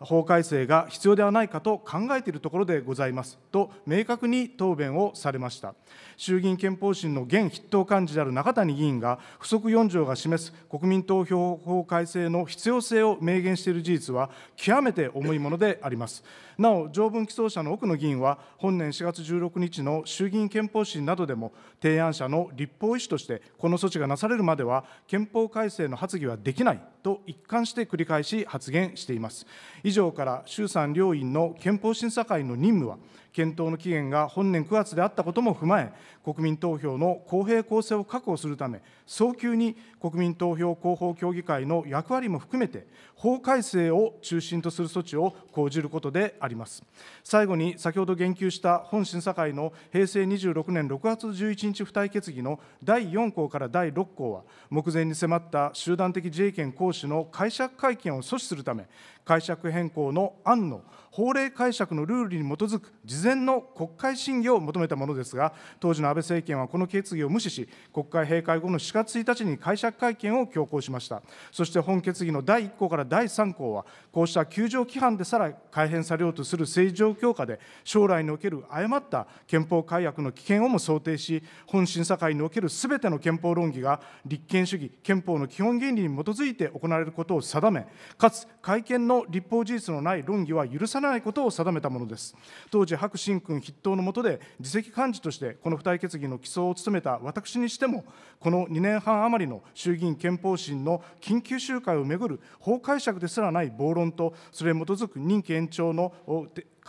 法改正が必要ではないかと考えているところでございますと明確に答弁をされました衆議院憲法審の現筆頭幹事である中谷議員が不足4条が示す国民投票法改正の必要性を明言している事実は極めて重いものでありますなお条文起草者の奥野議員は本年4月16日の衆議院憲法審などでも提案者の立法意思としてこの措置がなされるまでは憲法改正の発議はできないと一貫して繰り返し発言しています以上から衆参両院の憲法審査会の任務は検討の期限が本年9月であったことも踏まえ、国民投票の公平公正を確保するため、早急に国民投票広報協議会の役割も含めて、法改正を中心とする措置を講じることであります。最後に、先ほど言及した本審査会の平成26年6月11日付帯決議の第4項から第6項は、目前に迫った集団的自衛権行使の解釈会見を阻止するため、解釈変更の案の法令解釈のルールに基づく事前の国会審議を求めたものですが、当時の安倍政権はこの決議を無視し、国会閉会後の4月1日に解釈会見を強行しました。そして本決議の第1項から第3項は、こうした球場規範でさらに改変されようとする政治状況下で、将来における誤った憲法改悪の危険をも想定し、本審査会におけるすべての憲法論議が立憲主義、憲法の基本原理に基づいて行われることを定め、かつ会見のの立法事実のない論議は許さないことを定めたものです。当時、白新君筆頭の下で、自責幹事としてこの付帯決議の起草を務めた私にしても、この2年半余りの衆議院憲法審の緊急集会をめぐる法解釈ですらない暴論と、それに基づく任期延長の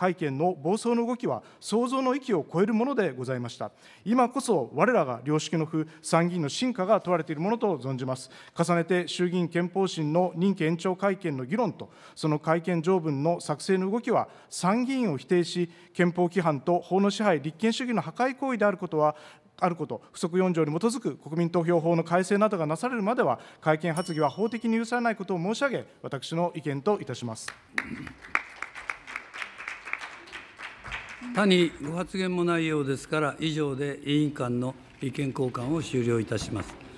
会見の暴走の動きは想像の域を超えるものでございました今こそ我らが良識の府参議院の真価が問われているものと存じます重ねて衆議院憲法審の任期延長会見の議論とその会見条文の作成の動きは参議院を否定し憲法規範と法の支配立憲主義の破壊行為であることはあること、不足4条に基づく国民投票法の改正などがなされるまでは、会見発議は法的に許されないことを申し上げ、私の意見といたします。他にご発言もないようですから、以上で委員間の意見交換を終了いたします。